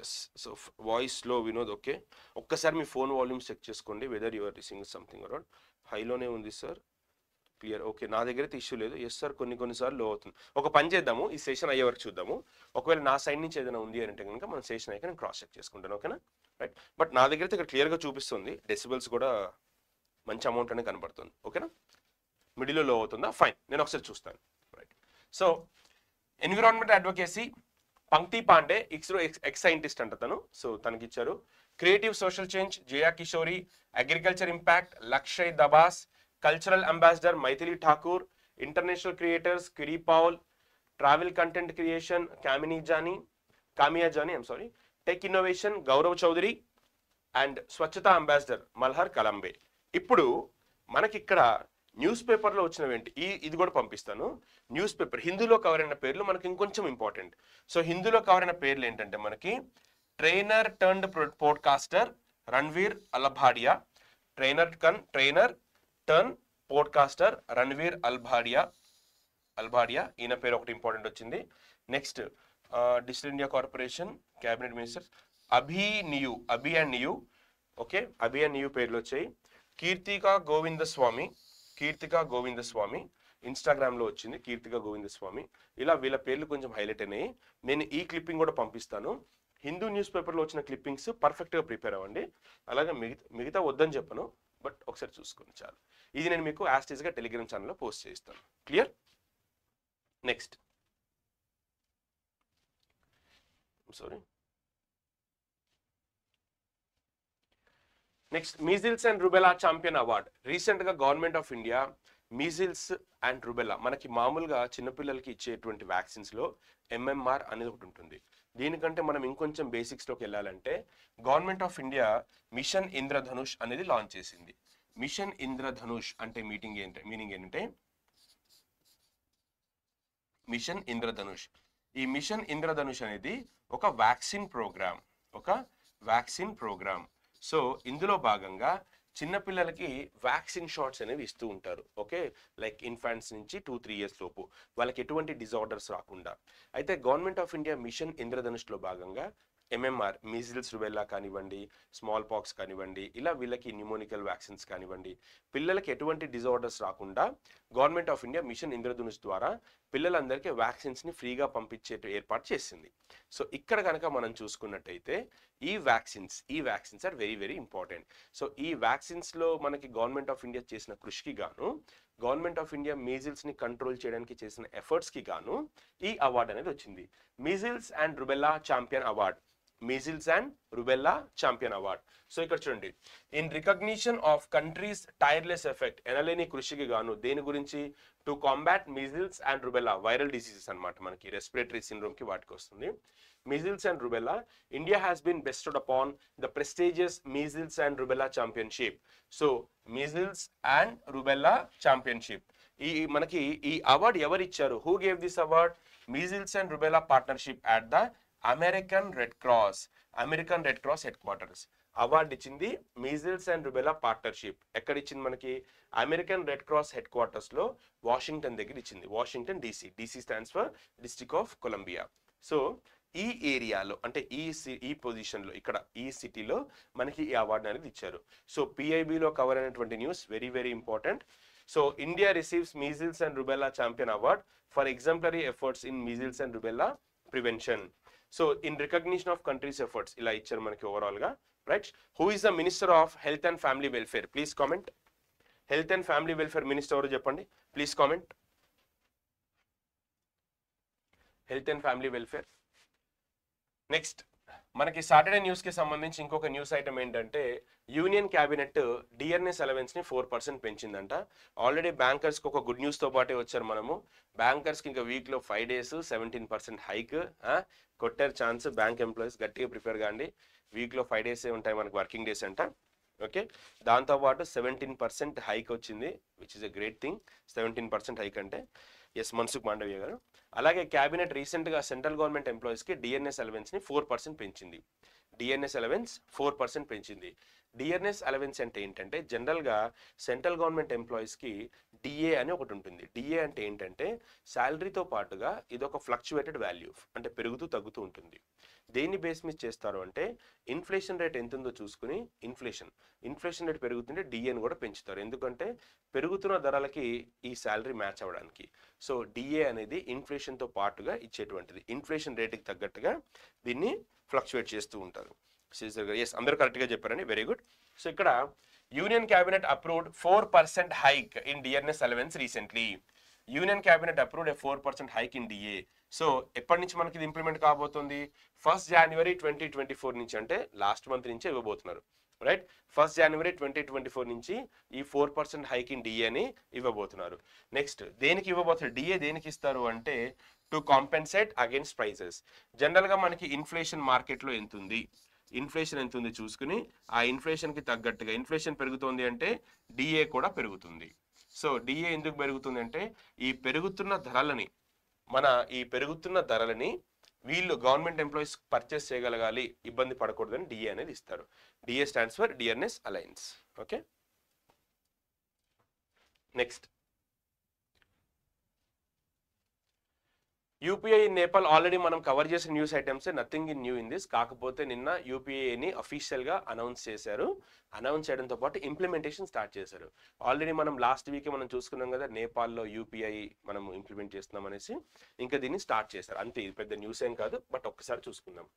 yes so వాయిస్లో వినోద్ ఓకే ఒక్కసారి మీ ఫోన్ వాల్యూమ్ చెక్ చేసుకోండి whether you're rising something around హైలోనే ఉంది సార్ క్లియర్ ఓకే నా దగ్గర అయితే ఇష్యూ లేదు ఎస్ సార్ కొన్ని కొన్నిసార్లు లో అవుతుంది ఒక పని చేద్దాము ఈ సెషన్ అయ్యే వరకు చూద్దాము ఒకవేళ నా సైడ్ నుంచి ఏదైనా ఉంది అంటే కనుక మనం సెషన్ అయ్యాక నేను క్రాస్ చెక్ చేసుకుంటాను ఓకేనా రైట్ బట్ నా దగ్గర అయితే ఇక్కడ క్లియర్గా చూపిస్తుంది డెసిబల్స్ కూడా మంచి అమౌంట్ అనేది కనబడుతుంది ఓకేనా మిడిల్లో లో అవుతుందా ఫైన్ నేను ఒకసారి చూస్తాను రైట్ సో ఎన్విరాన్మెంట్ అడ్వకేసీ పంక్తి పాండే ఇస్రో ఎక్స్ సైంటిస్ట్ అంట తను సో తనకి ఇచ్చారు creative social change Jaya Kishori agriculture impact Lakshay Dabas cultural ambassador Maithili Thakur international creators Kiri Paul travel content creation Kamini Jani Kamiya Jani I'm sorry tech innovation Gaurav Chaudhary and Swachhata ambassador Malhar Kalambe ఇప్పుడు మనకిక్కడ న్యూస్ పేపర్లో వచ్చినవేంటి ఈ ఇది కూడా పంపిస్తాను న్యూస్ పేపర్ హిందీలో కవర్ అయిన పేర్లు మనకి ఇంకొంచెం ఇంపార్టెంట్ సో హిందీలో కవర్ అయిన పేర్లు ఏంటంటే మనకి trainer turned podcaster Ranveer Allahbadia trainer కన్ trainer turn podcaster Ranveer Allahbadia Allahbadia ఈయన పేరు ఒకటి ఇంపార్టెంట్ వచ్చింది next digital India corporation cabinet minister Abhi Niyu Abhi and Niyu okay Abhi and Niyu పేర్లు వచ్చాయి కీర్తిక గోవిందస్వామి కీర్తిక గోవిందస్వామి ఇన్స్టాగ్రామ్లో వచ్చింది కీర్తిక గోవిందస్వామి ఇలా వీళ్ళ పేర్లు కొంచెం హైలైట్ అయినాయి నేను ఈ క్లిప్పింగ్ కూడా పంపిస్తాను హిందూ న్యూస్ పేపర్లో వచ్చిన క్లిప్పింగ్స్ పర్ఫెక్ట్గా ప్రిపేర్ అవ్వండి అలాగే మిగతా మిగతా వద్దని చెప్పను బట్ ఒకసారి చూసుకోండి చాలు ఇది నేను మీకు యాస్టేజ్గా టెలిగ్రామ్ ఛానల్లో పోస్ట్ చేస్తాను clear next sorry next measles and rubella champion award రీసెంట్గా government of India measles and rubella మనకి మామూలుగా చిన్నపిల్లలకి ఇచ్చేటువంటి వ్యాక్సిన్స్లో ఎంఎంఆర్ అనేది ఒకటి ఉంటుంది దీనికంటే మనం ఇంకొంచెం బేసిక్స్లోకి వెళ్ళాలంటే government of India mission Indradhanush అనేది లాంచ్ చేసింది మిషన్ ఇంద్రధనుష్ అంటే మీటింగ్ ఏంటి మీనింగ్ ఏంటంటే మిషన్ ఇంద్రధనుష్ ఈ మిషన్ ఇంద్రధనుష్ అనేది ఒక వ్యాక్సిన్ ప్రోగ్రామ్ ఒక వ్యాక్సిన్ ప్రోగ్రామ్ సో ఇందులో భాగంగా చిన్నపిల్లలకి వ్యాక్సిన్ షాట్స్ అనేవి ఇస్తూ ఉంటారు ఓకే లైక్ ఇన్ఫాంట్స్ నుంచి టూ త్రీ ఇయర్స్ లోపు వాళ్ళకి ఎటువంటి డిజార్డర్స్ రాకుండా అయితే గవర్నమెంట్ ఆఫ్ ఇండియా మిషన్ ఇంద్రధనుష్లో భాగంగా ఎంఎంఆర్ మీజిల్స్ రుబెల్లా కానివ్వండి స్మాల్ పాక్స్ కానివ్వండి ఇలా వీళ్ళకి న్యూమోనికల్ వ్యాక్సిన్స్ కానివ్వండి పిల్లలకి ఎటువంటి డిజార్డర్స్ రాకుండా government of India mission Indradhanush ద్వారా పిల్లలందరికీ వ్యాక్సిన్స్ని ఫ్రీగా పంపించే ఏర్పాటు చేసింది సో ఇక్కడ కనుక మనం చూసుకున్నట్టయితే ఈ వ్యాక్సిన్స్ ఈ vaccines are very very important so ఈ వ్యాక్సిన్స్లో మనకి గవర్నమెంట్ ఆఫ్ ఇండియా చేసిన కృషికి గాను గవర్నమెంట్ ఆఫ్ ఇండియా మీజిల్స్ని కంట్రోల్ చేయడానికి చేసిన ఎఫర్ట్స్కి గాను ఈ అవార్డు అనేది వచ్చింది measles and rubella champion award measles and rubella champion award so ఇక్కడ చూడండి in recognition of countries tireless effect ఎనలేని కృషికి గాను దేని గురించి to combat measles and rubella viral diseases అనమాట మనకి రెస్పిరేటరీ సిండ్రోమ్కి వాటికి వస్తుంది measles and rubella India has been bestowed upon the prestigious measles and rubella championship so measles and rubella championship ఈ మనకి ఈ అవార్డు ఎవరు ఇచ్చారు who gave this award measles and rubella partnership at the American Red Cross American Red Cross headquarters award ఇచ్చింది measles and rubella partnership ఎక్కడ ఇచ్చింది మనకి American Red Cross హెడ్ క్వార్టర్స్లో వాషింగ్టన్ దగ్గర ఇచ్చింది Washington DC DC stands for district of Columbia so ఈ ఏరియాలో అంటే ఈ ఈ పొజిషన్లో ఇక్కడ ఈ సిటీలో మనకి ఈ అవార్డు అనేది ఇచ్చారు సో పిఐబిలో కవర్ అయినటువంటి news very very important so India receives measles and rubella champion award for exemplary efforts in measles and rubella prevention so in recognition of countries efforts ఇలా ఇచ్చారు మనకి ఓవరాల్గా right who is the minister of health and family welfare please comment health and family welfare minister ఎవరు చెప్పండి please comment health and family welfare next మనకి Saturday న్యూస్కి సంబంధించి ఇంకొక న్యూస్ ఐటమ్ ఏంటంటే యూనియన్ క్యాబినెట్ డిఆర్ఎస్ అలవెన్స్ని ఫోర్ పర్సెంట్ పెంచిందంట already బ్యాంకర్స్కి ఒక గుడ్ న్యూస్తో పాటే వచ్చారు మనము బ్యాంకర్స్కి ఇంకా వీక్లో five days seventeen percent hike కొట్టారు ఛాన్స్ బ్యాంక్ ఎంప్లాయీస్ గట్టిగా ప్రిపేర్ కాండి వీక్లో ఫైవ్ డేస్ ఉంటాయి మనకి వర్కింగ్ డేస్ అంట ఓకే దాంతోపాటు సెవెంటీన్ పర్సెంట్ హైక్ వచ్చింది which is a great thing seventeen percent hike అంటే ఎస్ మన్సుఖ్ మాండవ్య గారు అలాగే క్యాబినెట్ రీసెంట్గా సెంట్రల్ గవర్నమెంట్ ఎంప్లాయీస్కి డిఎన్ఎస్ అలవెన్స్ని ఫోర్ పర్సెంట్ పెంచింది డిఎన్ఎస్ అలవెన్స్ ఫోర్ పర్సెంట్ పెంచింది డిఎన్ఎస్ అలవెన్స్ అంటే ఏంటంటే జనరల్గా సెంట్రల్ గవర్నమెంట్ ఎంప్లాయీస్కి డిఏ అని ఒకటి ఉంటుంది డిఏ అంటే ఏంటంటే శాలరీతో పాటుగా ఇది ఒక ఫ్లక్చువేటెడ్ వాల్యూ అంటే పెరుగుతూ తగ్గుతూ ఉంటుంది దేన్ని బేస్ మీద చేస్తారు అంటే ఇన్ఫ్లేషన్ రేట్ ఎంత ఉందో చూసుకుని ఇన్ఫ్లేషన్ ఇన్ఫ్లేషన్ రేట్ పెరుగుతుంటే డిఏని కూడా పెంచుతారు ఎందుకంటే పెరుగుతున్న ధరలకి ఈ శాలరీ మ్యాచ్ అవ్వడానికి సో డిఏ అనేది ఇన్ఫ్లేషన్తో పాటుగా ఇచ్చేటువంటిది ఇన్ఫ్లేషన్ రేటుకి తగ్గట్టుగా దీన్ని ఫ్లక్చువేట్ చేస్తూ ఉంటారు ఎస్ అందరూ కరెక్ట్గా చెప్పారని వెరీ గుడ్ సో ఇక్కడ union cabinet approved four percent hike in dearness allowance recently union cabinet approved a four percent hike in DA so ఎప్పటి నుంచి మనకి ఇది ఇంప్లిమెంట్ కాబోతుంది first January twenty twenty four నుంచి అంటే లాస్ట్ మంత్ నుంచే ఇవ్వబోతున్నారు right first January twenty twenty four నుంచి ఈ four percent hike in DA అని ఇవ్వబోతున్నారు నెక్స్ట్ దేనికి ఇవ్వబోతున్నారు డిఏ దేనికి ఇస్తారు అంటే టు కాంపెన్సేట్ అగైన్స్ ప్రైజెస్ జనరల్గా మనకి ఇన్ఫ్లేషన్ మార్కెట్లో ఎంత ఉంది ఇన్ఫ్లేషన్ ఎంత ఉంది చూసుకుని ఆ ఇన్ఫ్లేషన్కి తగ్గట్టుగా ఇన్ఫ్లేషన్ పెరుగుతుంది అంటే డిఏ కూడా పెరుగుతుంది సో డిఏ ఎందుకు పెరుగుతుంది అంటే ఈ పెరుగుతున్న ధరలని మన ఈ పెరుగుతున్న ధరలని వీళ్ళు గవర్నమెంట్ ఎంప్లాయీస్ పర్చేస్ చేయగలగాలి ఇబ్బంది పడకూడదని డిఏ అనేది ఇస్తారు DA stands for dearness alliance okay next UPI Nepal already మనం కవర్ చేసిన news items nothing in new in this కాకపోతే నిన్న యూపీఐని అఫీషియల్గా అనౌన్స్ చేశారు అనౌన్స్ చేయడంతో పాటు ఇంప్లిమెంటేషన్ స్టార్ట్ చేశారు ఆల్రెడీ మనం లాస్ట్ వీకే మనం చూసుకున్నాం కదా నేపాల్లో యూపీఐ మనం ఇంప్లిమెంట్ చేస్తున్నాం అనేసి ఇంకా దీన్ని స్టార్ట్ చేశారు అంతే ఇది పెద్ద న్యూస్ ఏం కాదు బట్ ఒక్కసారి చూసుకుందాం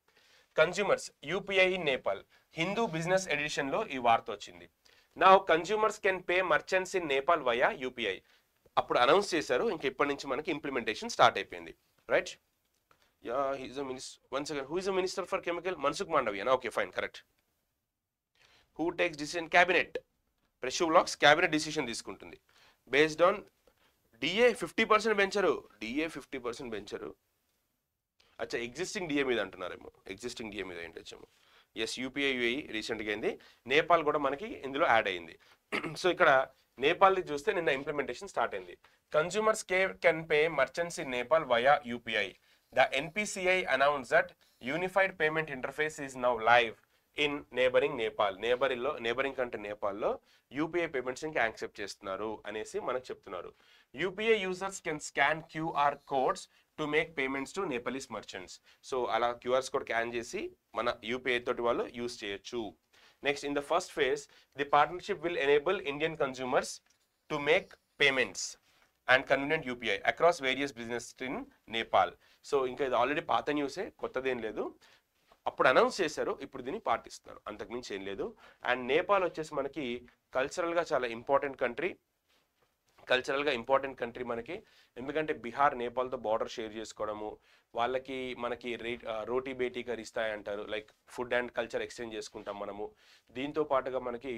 consumers UPI in Nepal Hindu business ఎడిషన్లో ఈ వార్త వచ్చింది నా consumers can pay merchants in Nepal via UPI అప్పుడు అనౌన్స్ చేశారు ఇంక ఇప్పటి నుంచి మనకి ఇంప్లిమెంటేషన్ స్టార్ట్ అయిపోయింది right yeah he's uh a minister. Once again, who is the minister for chemical? Mansukh Mandavian. Okay, fine, correct. Who takes decision? Pressure blocks cabinet decision తీసుకుంటుంది based on DA fifty percent పెంచరు DA fifty percent పెంచరు అచ్చా existing DA మీద అంటున్నారేమో existing DA మీద ఏంటి వచ్చాము yes UPI UA రీసెంట్గా అయింది నేపాల్ కూడా మనకి ఇందులో యాడ్ అయింది సో ఇక్కడ నేపాల్ది చూస్తే నిన్న ఇంప్లిమెంటేషన్ స్టార్ట్ అయింది కన్సూమర్స్ కే can pay merchants in Nepal via UPI the NPCI announce that unified payment interface is now live in neighbouring Nepal నేబరిలో నేబరింగ్ కంట్రీ నేపాల్లో యూపీఐ పేమెంట్స్ ఇంకా యాక్సెప్ట్ చేస్తున్నారు అనేసి మనకు చెప్తున్నారు UPI users can scan QR codes to make payments to Nepalese merchants so అలా QR code scan చేసి మన యూపీఐ తోటి వాళ్ళు యూస్ చేయొచ్చు next in the first phase, the partnership will enable Indian consumers to make payments and convenient UPI across various business in Nepal so ఇంకా ఇది already పాత న్యూసే కొత్తదేం లేదు అప్పుడు అనౌన్స్ చేశారు ఇప్పుడు దీన్ని పాటిస్తున్నారు అంతకుమించి ఏం లేదు అండ్ నేపాల్ వచ్చేసి మనకి కల్చరల్గా చాలా ఇంపార్టెంట్ కంట్రీ కల్చరల్గా ఇంపార్టెంట్ కంట్రీ మనకి ఎందుకంటే బీహార్ నేపాల్తో బార్డర్ షేర్ చేసుకోవడము వాళ్ళకి మనకి రే రోటీ బేటీ ఇస్తాయి అంటారు like food and culture exchange చేసుకుంటాం మనము దీంతో పాటుగా మనకి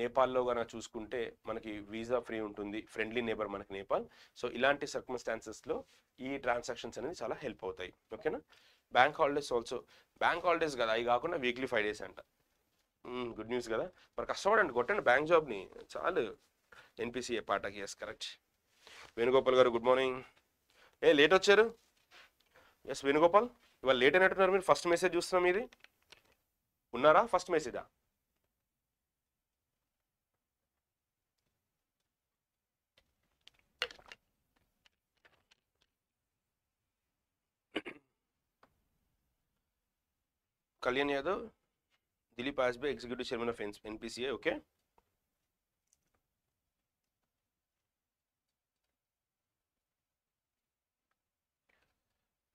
నేపాల్లో కనుక చూసుకుంటే మనకి వీసా ఫ్రీ ఉంటుంది ఫ్రెండ్లీ నేబర్ మనకి నేపాల్ సో ఇలాంటి సర్కమ్స్టాన్సెస్లో ఈ ట్రాన్సాక్షన్స్ అనేది చాలా హెల్ప్ అవుతాయి ఓకేనా bank holidays also bank holidays కదా అవి కాకుండా వీక్లీ ఫైవ్ డేస్ అంట గుడ్ న్యూస్ కదా మరి కష్టపడండి కొట్టండి బ్యాంక్ జాబ్ని చాలు ఎన్పిసిఏ పాటకి ఎస్ కరెక్ట్ వేణుగోపాల్ గారు గుడ్ మార్నింగ్ ఏ లేట్ వచ్చారు ఎస్ వేణుగోపాల్ ఇవాళ లేట్ అయినట్టున్నారు మీరు ఫస్ట్ మెసేజ్ చూస్తున్నాం మీది ఉన్నారా ఫస్ట్ మెసేజా Kalyan Yadav Dilip Asbe executive chairman of NPCA okay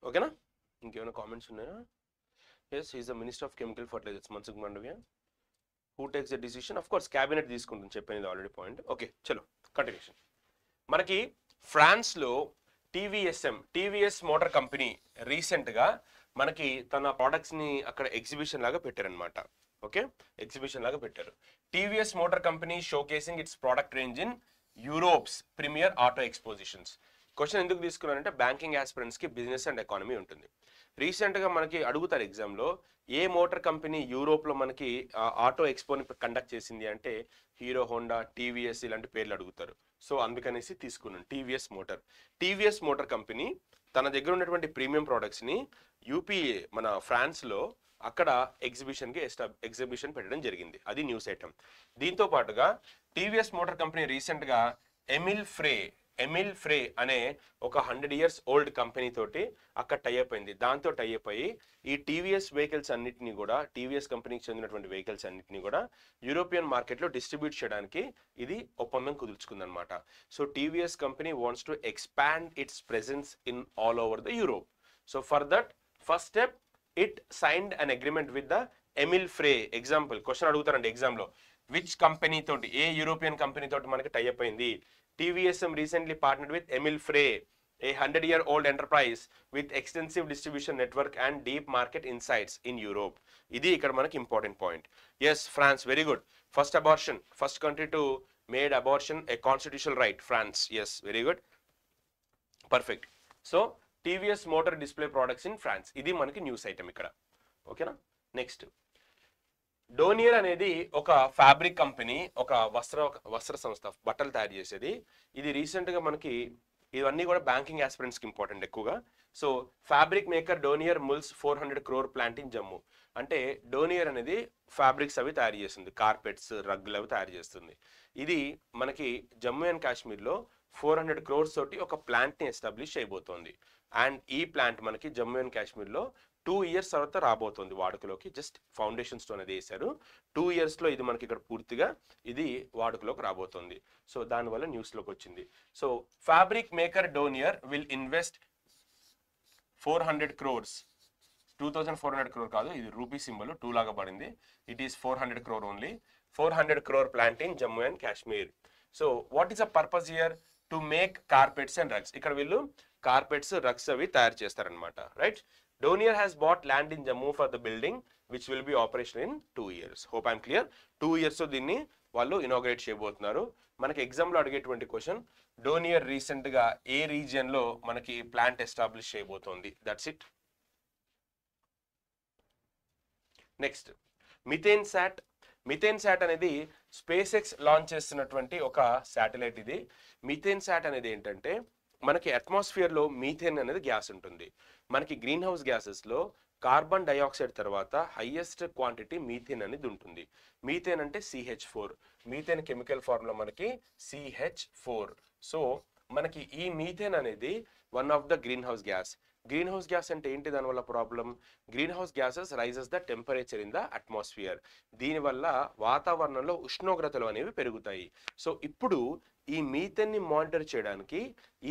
ఓకేనా ఇంకేమైనా కామెంట్స్ ఉన్నాయా yes is the minister of chemical fertilisers Mansukh Mandaviya who takes the decision of course cabinet తీసుకుంటుంది చెప్పాను ఆల్రెడీ పాయింట్ ఓకే చలో కంటిన్యూషన్ మనకి ఫ్రాన్స్లో టీవీఎస్ఎం టీవీఎస్ మోటార్ కంపెనీ రీసెంట్గా మనకి తన ప్రోడక్ట్స్ని అక్కడ ఎగ్జిబిషన్ లాగా పెట్టారనమాట ఓకే ఎగ్జిబిషన్ లాగా పెట్టారు TVS motor company showcasing its product range in Europe's premier auto expositions question ఎందుకు తీసుకున్నానంటే బ్యాంకింగ్ ఆస్పిరెంట్స్కి బిజినెస్ అండ్ ఎకానమీ ఉంటుంది రీసెంట్గా మనకి అడుగుతారు ఎగ్జామ్లో ఏ మోటార్ కంపెనీ యూరోప్లో మనకి ఆటో ఎక్స్పోని కండక్ట్ చేసింది అంటే హీరో హోండా టీవీఎస్ ఇలాంటి పేర్లు అడుగుతారు సో అందుకనేసి తీసుకున్నాను TVS motor TVS motor company తన దగ్గర ఉన్నటువంటి ప్రీమియం ప్రోడక్ట్స్ని యూపీఏ మన ఫ్రాన్స్లో అక్కడ ఎగ్జిబిషన్కి ఎస్టా ఎగ్జిబిషన్ పెట్టడం జరిగింది అది న్యూస్ ఐటమ్ దీంతో పాటుగా టీవీఎస్ మోటార్ కంపెనీ రీసెంట్గా ఎమిల్ ఫ్రే ఎమిల్ ఫ్రే అనే ఒక హండ్రెడ్ ఇయర్స్ ఓల్డ్ కంపెనీ తోటి అక్కడ టైఅప్ అయింది దాంతో టైఅప్ అయ్యి ఈ టీవీఎస్ వెహికల్స్ అన్నింటినీ కూడా టీవీఎస్ కంపెనీకి చెందినటువంటి వెహికల్స్ అన్నింటినీ కూడా యూరోపియన్ మార్కెట్లో డిస్ట్రిబ్యూట్ చేయడానికి ఇది ఒప్పందం కుదుర్చుకుందనమాట so TVS company wants to expand its presence in all over the Europe so for that first step it signed an agreement with the Emil Frey example question అడుగుతారండి ఎగ్జామ్లో which company తోటి ఏ European company తోటి మనకి tie up అయింది TVSM recently partner with Emil Frey a 100-year-old enterprise with extensive distribution network and deep market insights in Europe. ఇది ఇక్కడ మనకి important point yes France very good first abortion first country to made abortion a constitutional right France yes very good perfect so TVS motor display products in France ఇది మనకి news item ఇక్కడ ఓకేనా next Donear అనేది ఒక fabric company ఒక వస్త్ర వస్త్ర సంస్థ బట్టలు తయారు చేసేది ఇది రీసెంట్గా మనకి ఇవన్నీ కూడా బ్యాంకింగ్ ఆస్పిరెంట్స్కి ఇంపార్టెంట్ ఎక్కువగా so fabric maker Donear mulls four hundred crore plant in Jammu అంటే డోనియర్ అనేది ఫ్యాబ్రిక్స్ అవి తయారు చేస్తుంది కార్పెట్స్ రగ్గులు అవి తయారు చేస్తుంది ఇది మనకి జమ్మూ అండ్ కాశ్మీర్లో ఫోర్ హండ్రెడ్ క్రోర్స్ తోటి ఒక ప్లాంట్ని ఎస్టాబ్లిష్ అయిపోతుంది అండ్ ఈ ప్లాంట్ మనకి జమ్మూ అండ్ కాశ్మీర్లో టూ ఇయర్స్ తర్వాత రాబోతుంది వాడుకలోకి జస్ట్ ఫౌండేషన్ స్టోన్ అది వేశారు టూ ఇయర్స్లో ఇది మనకి ఇక్కడ పూర్తిగా ఇది వాడుకలోకి రాబోతుంది సో దానివల్ల న్యూస్లోకి వచ్చింది so fabric maker Donear will invest four hundred crores two thousand four hundred crore కాదు ఇది రూపీ సింబల్ టూ లాగా పడింది it is four hundred crore only four hundred crore plant in Jammu and Kashmir so what is a purpose here to make carpets and rugs ఇక్కడ వీళ్ళు carpets rugs అవి తయారు చేస్తారనమాట right Donier has bought land in Jammu for the building which will be operational in two years hope I'm clear two years దీన్ని వాళ్ళు inaugurate చేయబోతున్నారు మనకి ఎగ్జామ్లో అడిగేటువంటి క్వశ్చన్ డోనియర్ రీసెంట్గా ఏ రీజియన్లో మనకి ప్లాంట్ ఎస్టాబ్లిష్ చేయబోతోంది that's it next methane sat methane sat అనేది స్పేస్ ఎక్స్ లాంచ్ చేస్తున్నటువంటి ఒక శాటిలైట్ ఇది మిథేన్ శాట్ అనేది ఏంటంటే మనకి అట్మాస్ఫియర్లో మీథేన్ అనేది గ్యాస్ ఉంటుంది మనకి గ్రీన్ హౌస్ గ్యాసెస్లో కార్బన్ డైఆక్సైడ్ తర్వాత హైయెస్ట్ క్వాంటిటీ మీథేన్ అనేది ఉంటుంది మీథేన్ అంటే CH four methane chemical formula మనకి సిహెచ్ ఫోర్ సో మనకి ఈ మీథేన్ అనేది one of the greenhouse gas greenhouse gas అంటే ఏంటి దానివల్ల problem greenhouse gases rises the temperature in the atmosphere దీనివల్ల వాతావరణంలో ఉష్ణోగ్రతలు అనేవి పెరుగుతాయి సో ఇప్పుడు ఈ మీథెన్ని మానిటర్ చేయడానికి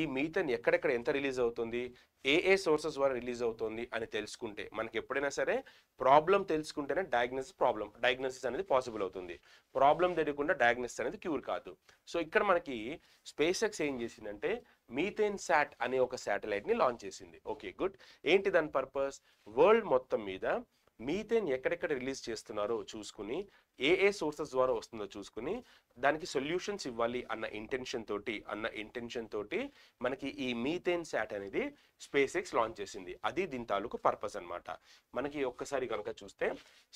ఈ మీథెన్ ఎక్కడెక్కడ ఎంత రిలీజ్ అవుతుంది ఏ ఏ సోర్సెస్ ద్వారా రిలీజ్ అవుతుంది అని తెలుసుకుంటే మనకి ఎప్పుడైనా సరే ప్రాబ్లం తెలుసుకుంటేనే డయాగ్నోసిస్ ప్రాబ్లం డయాగ్నోసిస్ అనేది పాసిబుల్ అవుతుంది ప్రాబ్లం తెలియకుండా డయాగ్నోసిస్ అనేది క్యూర్ కాదు సో ఇక్కడ మనకి స్పేస్ ఎక్స్ ఏం చేసిందంటే మీథేన్ శాట్ అనే ఒక శాటిలైట్ని లాంచ్ చేసింది ఓకే గుడ్ ఏంటి దాని పర్పస్ వరల్డ్ మొత్తం మీద మీథేన్ ఎక్కడెక్కడ రిలీజ్ చేస్తున్నారో చూసుకుని ఏ ఏ సోర్సెస్ ద్వారా వస్తుందో చూసుకుని దానికి సొల్యూషన్స్ ఇవ్వాలి అన్న ఇంటెన్షన్ తోటి అన్న ఇంటెన్షన్ తోటి మనకి ఈ మీథేన్ శాట్ అనేది స్పేస్ ఎక్స్ లాంచ్ చేసింది అది దీని తాలూకు పర్పస్ అనమాట మనకి ఒక్కసారి కనుక చూస్తే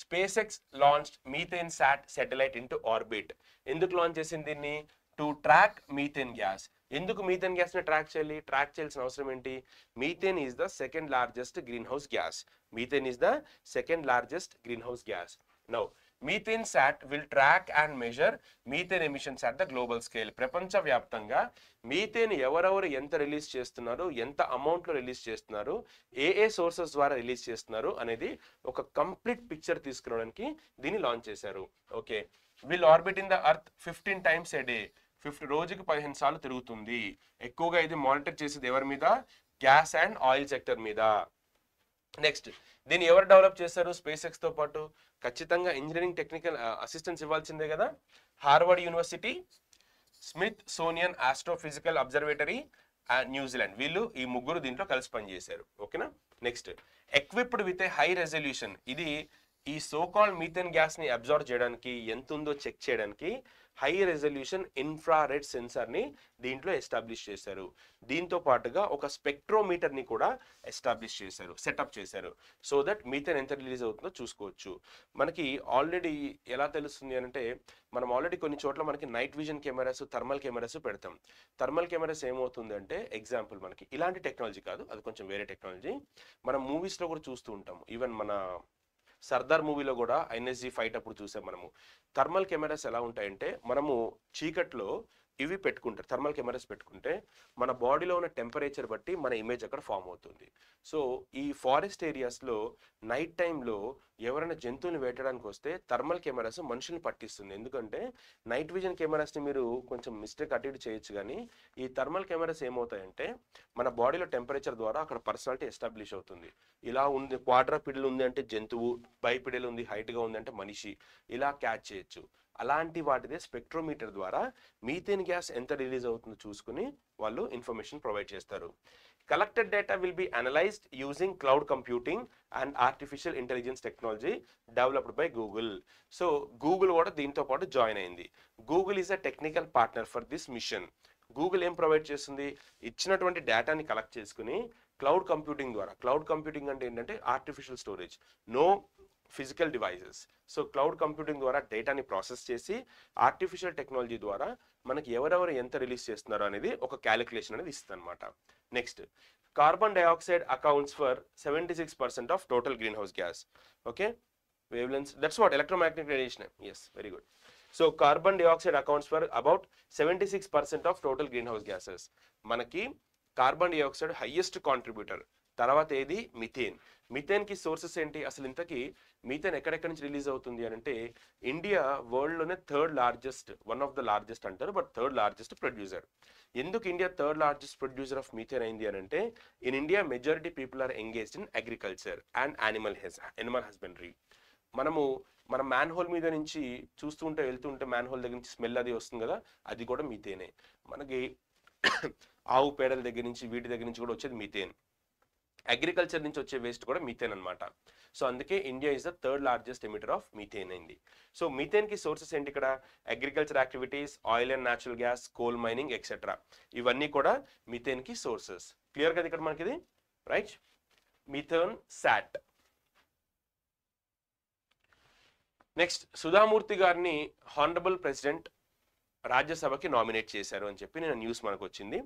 SpaceX launch methane sat satellite into orbit ఎందుకు లాంచ్ చేసింది దీన్ని టు ట్రాక్ మీథేన్ గ్యాస్ ఎందుకు మీథేన్ గ్యాస్ ని ట్రాక్ చేయాలి ట్రాక్ చేయాల్సిన అవసరం ఏంటి methane is the second largest greenhouse gas methane is the second largest greenhouse gas now methane sat will track and measure methane emissions at the global scale ప్రపంచవ్యాప్తంగా methane ఎవరెవరు ఎంత release చేస్తున్నారు ఎంత అమౌంట్లో release చేస్తున్నారు ఏ ఏ sources ద్వారా release చేస్తున్నారు అనేది ఒక కంప్లీట్ పిక్చర్ తీసుకురావడానికి దీన్ని లాంచ్ చేశారు okay will orbit in the earth fifteen times a day fifty రోజుకి పదిహేను సార్లు తిరుగుతుంది ఎక్కువగా ఇది మానిటర్ చేసేది ఎవరి మీద గ్యాస్ అండ్ ఆయిల్ సెక్టర్ మీద నెక్స్ట్ దీన్ని ఎవరు డెవలప్ చేశారు స్పేస్ ఎక్స్తో పాటు ఖచ్చితంగా ఇంజనీరింగ్ టెక్నికల్ అసిస్టెన్స్ ఇవ్వాల్సిందే కదా Harvard University Smithsonian astrophysical observatory New Zealand వీళ్ళు ఈ ముగ్గురు దీంట్లో కలిసి పనిచేశారు ఓకేనా next equipped with a high resolution ఇది ఈ సోకాల్ మీథెన్ గ్యాస్ ని అబ్జర్వ్ చేయడానికి ఎంత ఉందో చెక్ చేయడానికి హై రెజల్యూషన్ ఇన్ఫ్రారెడ్ సెన్సార్ని దీంట్లో ఎస్టాబ్లిష్ చేశారు దీంతో పాటుగా ఒక స్పెక్ట్రోమీటర్ని కూడా ఎస్టాబ్లిష్ చేశారు సెటప్ చేశారు సో దట్ మీథేన్ ఎంత రిలీజ్ అవుతుందో చూసుకోవచ్చు మనకి ఆల్రెడీ ఎలా తెలుస్తుంది అంటే మనం ఆల్రెడీ కొన్ని చోట్ల మనకి night vision cameras thermal cameras పెడతాం థర్మల్ కెమెరాస్ ఏమవుతుందంటే ఎగ్జాంపుల్ మనకి ఇలాంటి టెక్నాలజీ కాదు అది కొంచెం వేరే టెక్నాలజీ మనం మూవీస్లో కూడా చూస్తూ ఉంటాం ఈవెన్ మన సర్దార్ మూవీలో కూడా ఎన్ఎస్జీ ఫైట్ అప్పుడు చూసాం మనము థర్మల్ కెమెరాస్ ఎలా ఉంటాయంటే మనము చీకట్లో ఇవి పెట్టుకుంటారు థర్మల్ కెమెరాస్ పెట్టుకుంటే మన బాడీలో ఉన్న టెంపరేచర్ బట్టి మన ఇమేజ్ అక్కడ ఫామ్ అవుతుంది సో ఈ ఫారెస్ట్ ఏరియాస్లో నైట్ టైంలో ఎవరైనా జంతువుని వేటడానికి వస్తే థర్మల్ కెమెరాస్ మనుషుల్ని పట్టిస్తుంది ఎందుకంటే నైట్ విజన్ కెమెరాస్ని మీరు కొంచెం మిస్టేక్ అటు చేయొచ్చు కానీ ఈ థర్మల్ కెమెరాస్ ఏమవుతాయంటే మన బాడీలో టెంపరేచర్ ద్వారా అక్కడ పర్సనాలిటీ ఎస్టాబ్లిష్ అవుతుంది ఇలా ఉంది పిడ్లు ఉంది అంటే జంతువు బైపిడిల్ ఉంది హైట్గా ఉంది అంటే మనిషి ఇలా క్యాచ్ చేయొచ్చు అలాంటి వాటిదే స్పెక్ట్రోమీటర్ ద్వారా మీథేన్ గ్యాస్ ఎంత రిలీజ్ అవుతుందో చూసుకుని వాళ్ళు ఇన్ఫర్మేషన్ ప్రొవైడ్ చేస్తారు collected data will be analysed using cloud computing and artificial intelligence technology developed by Google so Google కూడా దీంతో పాటు జాయిన్ అయింది Google is a technical partner for this mission Google ఏం ప్రొవైడ్ చేస్తుంది ఇచ్చినటువంటి డేటాని కలెక్ట్ చేసుకుని క్లౌడ్ కంప్యూటింగ్ ద్వారా క్లౌడ్ కంప్యూటింగ్ అంటే ఏంటంటే artificial storage no physical devices so cloud computing ద్వారా డేటాని ప్రాసెస్ చేసి ఆర్టిఫిషియల్ టెక్నాలజీ ద్వారా మనకి ఎవరెవరు ఎంత రిలీజ్ చేస్తున్నారో అనేది ఒక క్యాలిక్యులేషన్ అనేది ఇస్తుందన్నమాట next carbon dioxide accounts for seventy six percent of total greenhouse gas okay wavelengths that's what electromagnetic radiation yes very good so carbon dioxide accounts for about seventy six percent of total greenhouse gases మనకి carbon dioxide highest contributor తర్వాత ఏది methane మిథేన్కి sources ఏంటి అసలు ఇంతకీ methane ఎక్కడెక్కడి నుంచి release అవుతుంది అని అంటే ఇండియా వరల్డ్లోనే third largest one of the largest అంటారు బట్ థర్డ్ లార్జెస్ట్ ప్రొడ్యూసర్ ఎందుకు India third largest producer of methane అయింది అని అంటే in India majority people are engaged in agriculture and animal hus animal husbandry మనము మన మ్యాన్ హోల్ మీద నుంచి చూస్తుంటే వెళ్తుంటే మ్యాన్ హోల్ దగ్గర నుంచి స్మెల్ అది వస్తుంది కదా అది కూడా మిథేనే మనకి ఆవు పేడల దగ్గర నుంచి వీటి దగ్గర నుంచి కూడా వచ్చేది మిథేన్ అగ్రికల్చర్ నుంచి వచ్చే వేస్ట్ కూడా మీథేన్ అనమాట సో అందుకే India is the third largest emitter of methane అయింది సో కి సోర్సెస్ ఏంటి ఇక్కడ agriculture activities oil and natural gas coal mining etcetera ఇవన్నీ కూడా కి సోర్సెస్ క్లియర్ కదా ఇక్కడ మనకి right MethaneSAT next Sudha Murthy గారిని హానరబుల్ ప్రెసిడెంట్ రాజ్యసభకి నామినేట్ చేశారు అని చెప్పి నేను న్యూస్ మనకు వచ్చింది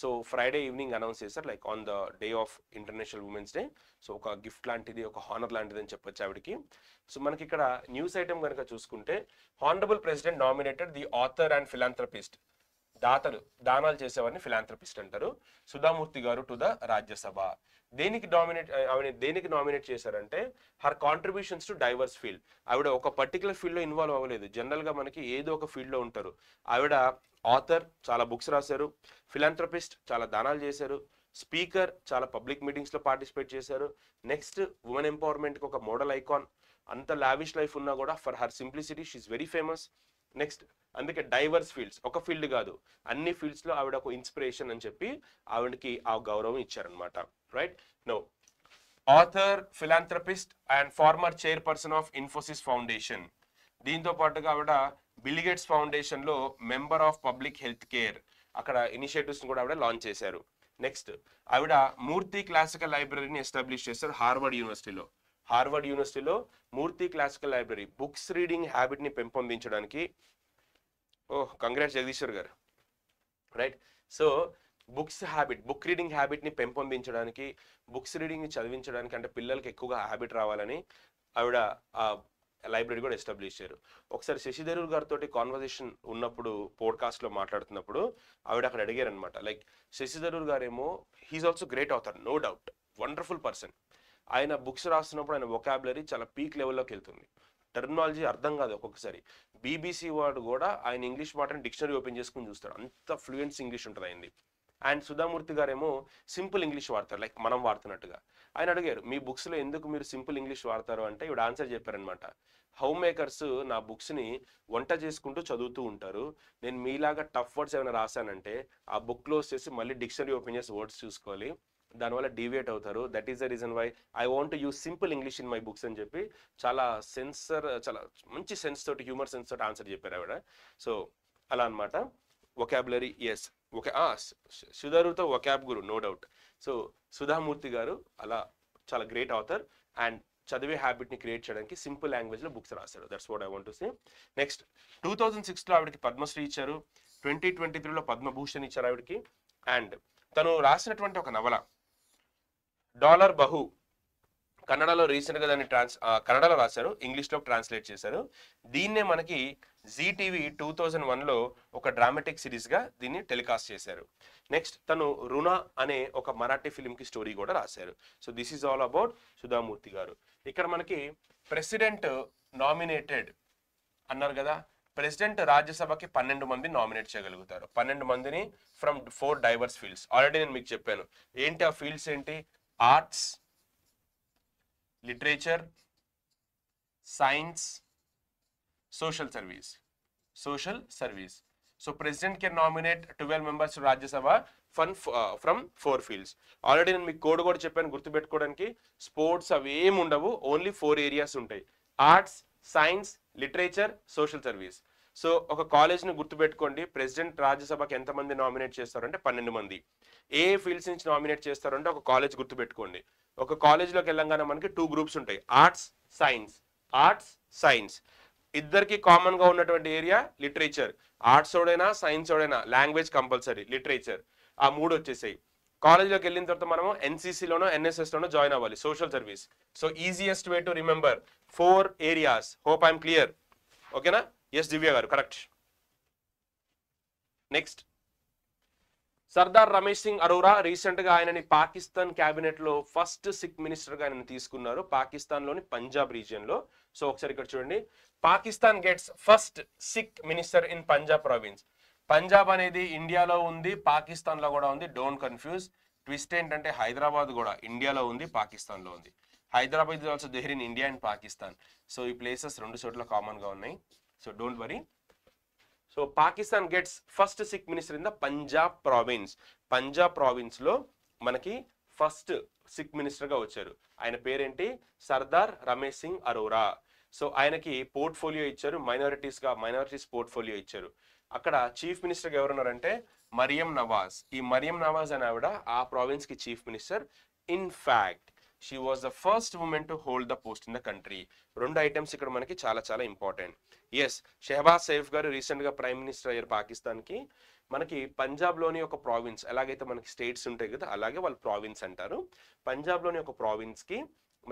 సో ఫ్రైడే ఈవినింగ్ అనౌన్స్ చేశారు like on the day of international women's day so ఒక గిఫ్ట్ లాంటిది ఒక హానర్ లాంటిది అని చెప్పొచ్చు ఆవిడకి సో మనకి ఇక్కడ న్యూస్ ఐటమ్ కనుక చూసుకుంటే honourable president nominated the author and philanthropist దాతలు దానాలు చేసేవారిని ఫిలాంథ్రపిస్ట్ అంటారు సుధామూర్తి గారు టు ద రాజ్యసభ దేనికి డామినేట్ ఆవిడ దేనికి నామినేట్ చేశారంటే her contributions to diverse field ఆవిడ ఒక పర్టికులర్ ఫీల్డ్లో ఇన్వాల్వ్ అవ్వలేదు జనరల్గా మనకి ఏదో ఒక ఫీల్డ్లో ఉంటారు ఆవిడ ఆథర్ చాలా బుక్స్ రాశారు ఫిలాంథ్రపిస్ట్ చాలా దానాలు చేశారు స్పీకర్ చాలా పబ్లిక్ మీటింగ్స్లో పార్టిసిపేట్ చేశారు నెక్స్ట్ ఉమెన్ ఎంపవర్మెంట్కి ఒక మోడల్ ఐకాన్ అంత లావిష్ లైఫ్ ఉన్నా కూడా for her simplicity she's very famous next అందుకే డైవర్స్ ఫీల్డ్స్ ఒక ఫీల్డ్ కాదు అన్ని ఫీల్డ్స్లో ఆవిడ ఒక ఇన్స్పిరేషన్ అని చెప్పి ఆవిడకి ఆ గౌరవం ఇచ్చారనమాట right no author philanthropist and former chairperson of Infosys foundation దీంతో పాటుగా ఆవిడ బిలిగేట్స్ ఫౌండేషన్లో member of public health care అక్కడ ఇనిషియేటివ్స్ని కూడా ఆవిడ లాంచ్ చేశారు నెక్స్ట్ ఆవిడ మూర్తి క్లాసికల్ లైబ్రరీని ఎస్టాబ్లిష్ చేశారు హార్వర్డ్ యూనివర్సిటీలో హార్వర్డ్ యూనివర్సిటీలో Murthy classical library books reading హ్యాబిట్ని పెంపొందించడానికి oh congrats Jagadeeshwar garu right so books habit book reading హ్యాబిట్ని పెంపొందించడానికి బుక్స్ రీడింగ్ని చదివించడానికి అంటే పిల్లలకి ఎక్కువగా హ్యాబిట్ రావాలని ఆవిడ ఆ లైబ్రరీ కూడా ఎస్టాబ్లిష్ చేశారు ఒకసారి శశిధరూర్ గారితో కాన్వర్జేషన్ ఉన్నప్పుడు పోడ్కాస్ట్లో మాట్లాడుతున్నప్పుడు ఆవిడ అక్కడ అడిగారు అనమాట లైక్ శశిధరూర్ గారేమో he's also great author no doubt wonderful person ఆయన బుక్స్ రాస్తున్నప్పుడు ఆయన ఒకాబులరీ చాలా పీక్ లెవెల్లోకి వెళ్తుంది టెర్మినాలజీ అర్థం కాదు ఒక్కొక్కసారి బీబీసీ వాడు కూడా ఆయన ఇంగ్లీష్ మాటని డిక్షనరీ ఓపెన్ చేసుకుని చూస్తాడు అంత ఫ్లూయెన్స్ ఇంగ్లీష్ ఉంటుంది ఆయనది అండ్ సుధామూర్తి గారేమో సింపుల్ ఇంగ్లీష్ వాడతారు లైక్ మనం వాడుతున్నట్టుగా ఆయన అడిగారు మీ బుక్స్లో ఎందుకు మీరు సింపుల్ ఇంగ్లీష్ వాడతారు అంటే ఇవి ఆన్సర్ చెప్పారనమాట హౌమ్ మేకర్స్ నా బుక్స్ని వంట చేసుకుంటూ చదువుతూ ఉంటారు నేను మీలాగా టఫ్ వర్డ్స్ ఏమైనా రాశానంటే ఆ బుక్ క్లోజ్ చేసి మళ్ళీ డిక్షనరీ ఓపెన్ చేసి వర్డ్స్ చూసుకోవాలి దానివల్ల డీవియేట్ అవుతారు that is the reason why I want use simple English in my books అని చెప్పి చాలా సెన్సర్ చాలా మంచి సెన్స్ తోటి హ్యూమర్ సెన్స్ తోటి ఆన్సర్ చెప్పారు ఆవిడ సో అలా అనమాట ఒకాబులరీ ఎస్ ఒక సుధారుతో vocab guru no doubt so Sudha Murthy garu అలా చాలా గ్రేట్ ఆథర్ అండ్ చదివే హ్యాబిట్ని క్రియేట్ చేయడానికి సింపుల్ లాంగ్వేజ్లో బుక్స్ రాశారు that's what I want say next two thousand సిక్స్లో ఆవిడకి పద్మశ్రీ ఇచ్చారు ట్వంటీ ట్వంటీ త్రీలో పద్మభూషణ్ ఇచ్చారు ఆవిడకి అండ్ తను రాసినటువంటి ఒక నవల డాలర్ బహు కన్నడలో రీసెంట్గా దాన్ని ట్రాన్స్ కన్నడలో రాశారు ఇంగ్లీష్లో ట్రాన్స్లేట్ చేశారు దీన్నే మనకి జీ టీవీ టూ థౌజండ్ వన్లో ఒక డ్రామాటిక్ సిరీస్గా దీన్ని టెలికాస్ట్ చేశారు నెక్స్ట్ తను రుణ అనే ఒక మరాఠీ ఫిలింకి స్టోరీ కూడా రాశారు so this is all about Sudha Murthy garu ఇక్కడ మనకి ప్రెసిడెంట్ నామినేటెడ్ అన్నారు కదా ప్రెసిడెంట్ రాజ్యసభకి పన్నెండు మంది నామినేట్ చేయగలుగుతారు పన్నెండు మందిని from four diverse fields already నేను మీకు చెప్పాను ఏంటి ఆ ఫీల్డ్స్ ఏంటి arts literature science social service social service so president can nominate twelve members Rajya Sabha fun from four fields already నేను మీకు కోడ్ కూడా చెప్పాను గుర్తుపెట్టుకోవడానికి స్పోర్ట్స్ అవి ఏమి ఉండవు ఓన్లీ ఫోర్ ఏరియాస్ ఉంటాయి arts science literature social service so ఒక కాలేజ్ని గుర్తుపెట్టుకోండి ప్రెసిడెంట్ రాజ్యసభకి ఎంతమంది నామినేట్ చేస్తారంటే పన్నెండు మంది ఏ ఫీల్డ్స్ నుంచి నామినేట్ చేస్తారంటే ఒక కాలేజ్ గుర్తుపెట్టుకోండి ఒక కాలేజ్లోకి వెళ్ళంగానే మనకి టూ గ్రూప్స్ ఉంటాయి ఆర్ట్స్ సైన్స్ ఆర్ట్స్ సైన్స్ ఇద్దరికి కామన్గా ఉన్నటువంటి ఏరియా లిటరేచర్ ఆర్ట్స్ ఓడైనా సైన్స్ ఓడైనా లాంగ్వేజ్ కంపల్సరీ లిటరేచర్ ఆ మూడు వచ్చేసాయి కాలేజ్లోకి వెళ్ళిన తర్వాత మనము ఎన్సీసీలోనో ఎన్ఎస్ఎస్లోనో జాయిన్ అవ్వాలి social service so easiest way to remember four areas hope I'm clear ఓకేనా yes Divya garu correct next Sardar Ramesh Singh Arora recent గా ఆయనని పాకిస్తాన్ క్యాబినెట్ లో ఫస్ట్ సిక్ మినిస్టర్ గా ఆయన తీసుకున్నారు పాకిస్తాన్ లోని పంజాబ్ రీజియన్ లో సో ఒకసారి ఇక్కడ చూడండి Pakistan gets first Sikh minister in Punjab province Punjab అనేది ఇండియాలో ఉంది పాకిస్తాన్ లో కూడా ఉంది డోంట్ కన్ఫ్యూజ్ ట్విస్ట్ ఏంటంటే హైదరాబాద్ కూడా ఇండియాలో ఉంది పాకిస్తాన్ లో ఉంది Hyderabad also there India and Pakistan so ఈ ప్లేసెస్ రెండు చోట్ల కామన్ గా ఉన్నాయి so don't worry. So Pakistan gets first Sikh minister in the Punjab province. Punjab province లో మనకి ఫస్ట్ సిక్ మినిస్టర్గా వచ్చారు ఆయన పేరేంటి సర్దార్ రమేష్ సింగ్ అరోరా సో ఆయనకి పోర్ట్ఫోలియో ఇచ్చారు మైనారిటీస్గా మైనారిటీస్ పోర్ట్ఫోలియో ఇచ్చారు అక్కడ చీఫ్ మినిస్టర్గా ఎవరున్నారంటే మరియం నవాజ్ ఈ మరియం నవాజ్ అనే ఆవిడ ఆ ప్రావిన్స్కి chief minister in fact she was the first women to hold the post in the country రెండు ఐటమ్స్ ఇక్కడ మనకి చాలా చాలా ఇంపార్టెంట్ ఎస్ షెహబాజ్ సైఫ్ గారు రీసెంట్గా ప్రైమ్ మినిస్టర్ అయ్యారు పాకిస్తాన్కి మనకి పంజాబ్లోని ఒక ప్రావిన్స్ ఎలాగైతే మనకి స్టేట్స్ ఉంటాయి కదా అలాగే వాళ్ళు ప్రావిన్స్ అంటారు పంజాబ్లోని ఒక ప్రావిన్స్కి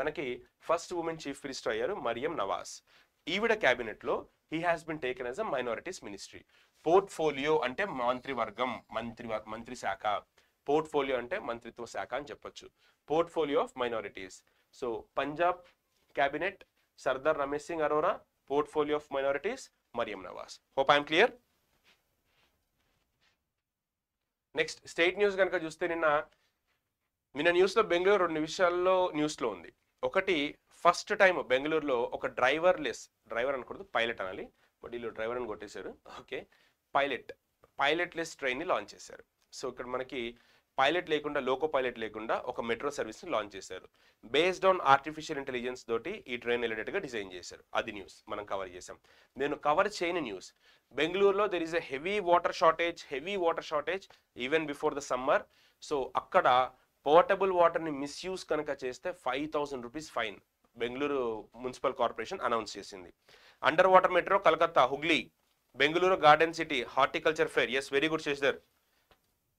మనకి ఫస్ట్ ఉమెన్ చీఫ్ మినిస్టర్ అయ్యారు మరియం నవాజ్ ఈవిడ క్యాబినెట్లో he has been taken as a minorities ministry portfolio అంటే మంత్రివర్గం మంత్రి మంత్రి శాఖ పోర్ట్ఫోలియో అంటే మంత్రిత్వ శాఖ అని చెప్పొచ్చు portfolio of minorities so Punjab cabinet Sardar Ramesh Singh Arora portfolio of minorities Maryam Nawaz Hope I am next state news కనుక చూస్తే నిన్న నిన్న న్యూస్లో బెంగళూరు రెండు విషయాల్లో న్యూస్లో ఉంది ఒకటి ఫస్ట్ టైం బెంగళూరులో ఒక డ్రైవర్ లెస్ డ్రైవర్ అనకూడదు పైలట్ అనాలి బట్ వీళ్ళు డ్రైవర్ అని కొట్టేశారు ఓకే పైలట్ పైలట్ లెస్ ట్రైన్ని లాంచ్ చేశారు సో ఇక్కడ మనకి పైలట్ లేకుండా లోకో పైలట్ లేకుండా ఒక మెట్రో సర్వీస్ని లాంచ్ చేశారు బేస్డ్ ఆన్ ఆర్టిఫిషియల్ ఇంటెలిజెన్స్ తోటి ఈ ట్రైన్ రిలేటెడ్గా డిజైన్ చేశారు అది న్యూస్ మనం కవర్ చేసాం నేను కవర్ చేయని న్యూస్ బెంగళూరులో there is a heavy water shortage heavy water shortage even before the summer so అక్కడ పోర్టబుల్ వాటర్ని మిస్యూస్ కనుక చేస్తే five thousand rupees fine Bengaluru municipal corporation announce చేసింది underwater metro Calcutta Hooghly Bengaluru garden city horticulture fair yes very good Shashidhar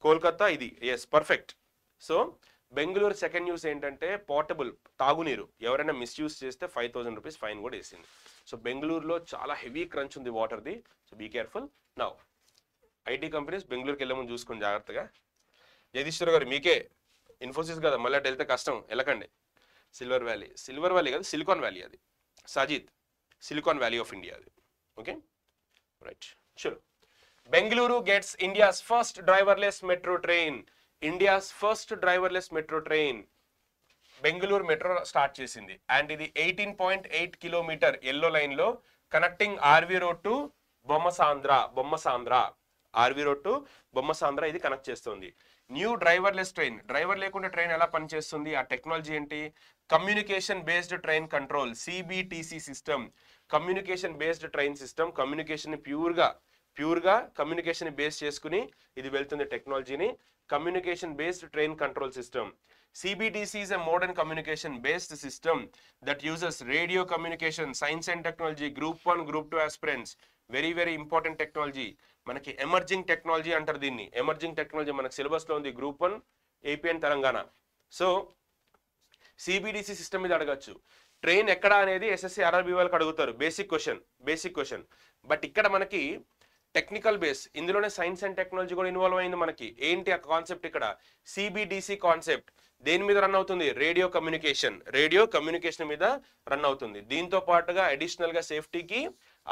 Kolkata ఇది yes perfect so Bengaluru second news ఏంటంటే portable తాగునీరు ఎవరైనా misuse చేస్తే ఫైవ్ థౌసండ్ రూపీస్ ఫైన్ కూడా వేసింది సో బెంగళూరులో చాలా హెవీ క్రంచ్ ఉంది వాటర్ది so be careful now IT companies బెంగళూరుకి ముందు చూసుకోండి జాగ్రత్తగా జగదీశ్వర్ గారు మీకే ఇన్ఫోసిస్ కదా మళ్ళీ అటు వెళ్తే కష్టం వెళ్ళకండి సిల్వర్ వ్యాలీ సిల్వర్ వ్యాలీ కాదు సిలికాన్ వ్యాలీ అది Sajid silicon valley of India అది okay right sure Bengaluru gets India's first driverless metro train India's first driverless metro train Bengaluru metro start చేసింది అండ్ ఇది eighteen point eight kilometre yellow లైన్లో connecting RV road to Bommasandra Bommasandra RV road to Bommasandra ఇది connect చేస్తుంది new driverless train driver లేకుండా train ఎలా పనిచేస్తుంది ఆ technology ఏంటి communication based train control CBTC system communication based train system communication ప్యూర్గా ప్యూర్గా కమ్యూనికేషన్ బేస్ చేసుకుని ఇది వెళ్తుంది టెక్నాలజీని communication based train control system CBDC is a modern communication based system that uses radio communication, science and technology, group 1, group 2 aspirants. Very very important technology మనకి emerging technology అంటారు దీన్ని emerging technology మనకి సిలబస్లో ఉంది group one AP and Telangana so CBDC system మీద అడగచ్చు train ఎక్కడ అనేది ఎస్ఎస్సి ఆర్ఆర్బీ వాళ్ళకి అడుగుతారు basic question basic question but ఇక్కడ మనకి టెక్నికల్ బేస్ ఇందులోనే సైన్స్ అండ్ టెక్నాలజీ కూడా ఇన్వాల్వ్ అయింది మనకి ఏంటి ఆ కాన్సెప్ట్ ఇక్కడ సిబిడిసి కాన్సెప్ట్ దేని మీద రన్ అవుతుంది రేడియో కమ్యూనికేషన్ రేడియో కమ్యూనికేషన్ మీద రన్ అవుతుంది దీంతో పాటుగా అడిషనల్గా సేఫ్టీకి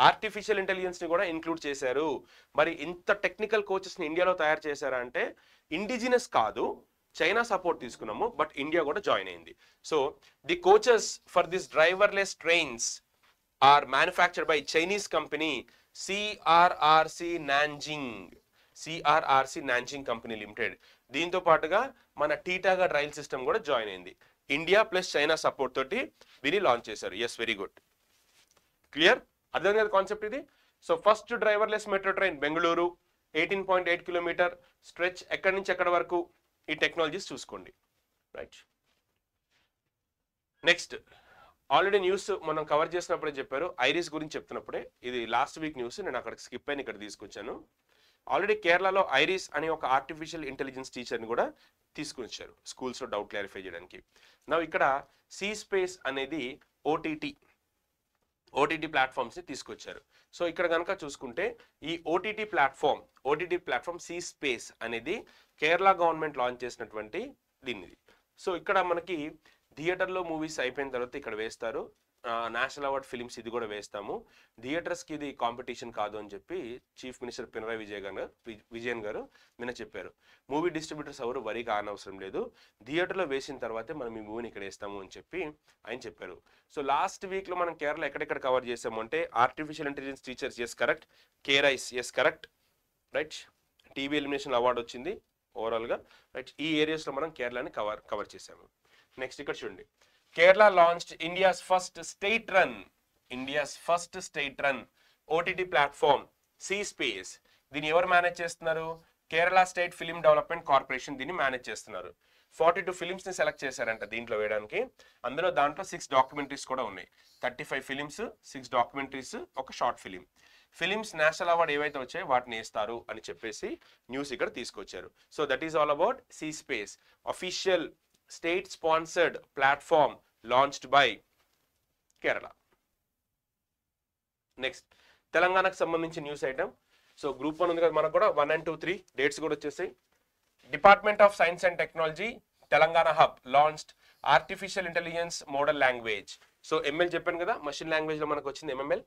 ఆర్టిఫిషియల్ ఇంటెలిజెన్స్ని కూడా ఇంక్లూడ్ చేశారు మరి ఇంత టెక్నికల్ కోచెస్ని ఇండియాలో తయారు చేశారా అంటే ఇండిజినస్ కాదు చైనా సపోర్ట్ తీసుకున్నాము బట్ ఇండియా కూడా జాయిన్ అయింది so the coaches for this driverless trains are manufactured by Chinese company CRRC Nanjing CRRC Nanjing company limited దీంతో పాటుగా మన టీటాగా రైల్ సిస్టమ్ కూడా జాయిన్ అయింది ఇండియా ప్లస్ చైనా సపోర్ట్ తోటి దీన్ని లాంచ్ చేశారు ఎస్ వెరీ గుడ్ క్లియర్ అర్థం కదా కాన్సెప్ట్ ఇది so first driverless metro train Bengaluru eighteen point eight kilometre stretch ఎక్కడి నుంచి ఎక్కడి వరకు ఈ టెక్నాలజీస్ చూసుకోండి రైట్ నెక్స్ట్ ఆల్రెడీ న్యూస్ మనం కవర్ చేసినప్పుడే చెప్పారు ఐరిస్ గురించి చెప్తున్నప్పుడే ఇది లాస్ట్ వీక్ న్యూస్ నేను అక్కడ స్కిప్ అయిన ఇక్కడ తీసుకొచ్చాను ఆల్రెడీ కేరళలో ఐరిస్ అనే ఒక ఆర్టిఫిషియల్ ఇంటెలిజెన్స్ టీచర్ని కూడా తీసుకుని వచ్చారు స్కూల్స్లో డౌట్ క్లారిఫై చేయడానికి నా ఇక్కడ సీ స్పేస్ అనేది ఓటీటీ ఓటీటీ ప్లాట్ఫామ్స్ని తీసుకొచ్చారు సో ఇక్కడ కనుక చూసుకుంటే ఈ OTT platform OTT platform C space అనేది కేరళ గవర్నమెంట్ లాంచ్ చేసినటువంటి దీనిది సో ఇక్కడ మనకి థియేటర్లో మూవీస్ అయిపోయిన తర్వాత ఇక్కడ వేస్తారు నేషనల్ అవార్డ్ ఫిలిమ్స్ ఇది కూడా వేస్తాము థియేటర్స్కి ఇది కాంపిటీషన్ కాదు అని చెప్పి చీఫ్ మినిస్టర్ పినరాయి విజయ్ గారు విజయన్ గారు నిన్న చెప్పారు మూవీ డిస్ట్రిబ్యూటర్స్ ఎవరు వరి కానవసరం లేదు థియేటర్లో వేసిన తర్వాతే మనం ఈ మూవీని ఇక్కడ వేస్తాము అని చెప్పి ఆయన చెప్పారు సో లాస్ట్ వీక్లో మనం కేరళ ఎక్కడెక్కడ కవర్ చేసాము అంటే artificial intelligence teachers yes correct కేరైస్ yes correct right TV elimination award వచ్చింది ఓవరాల్గా రైట్ ఈ ఏరియాస్లో మనం కేరళని కవర్ కవర్ చేసాము నెక్స్ట్ ఇక్కడ చూడండి Kerala launch India's first state run India's first state run OTT platform C space దీన్ని ఎవరు మేనేజ్ చేస్తున్నారు Kerala state film development corporation దీన్ని మేనేజ్ చేస్తున్నారు ఫార్టీ టూ ఫిలిమ్స్ ని సెలెక్ట్ చేశారంట దీంట్లో వేయడానికి అందులో దాంట్లో సిక్స్ డాక్యుమెంటరీస్ కూడా ఉన్నాయి thirty five films six documentaries ఒక short film films national award ఏవైతే వచ్చాయో వాటిని వేస్తారు అని చెప్పేసి న్యూస్ ఇక్కడ తీసుకొచ్చారు so that is all about C space official state sponsored platform launched by Kerala next తెలంగాణకు సంబంధించి news item so group one ఉంది కదా మనకు కూడా one and two three dates కూడా వచ్చేసాయి department of science and technology Telangana hub launched artificial intelligence model language so ML చెప్పాను కదా మషిన్ లాంగ్వేజ్లో మనకు వచ్చింది ఎంఎంఎల్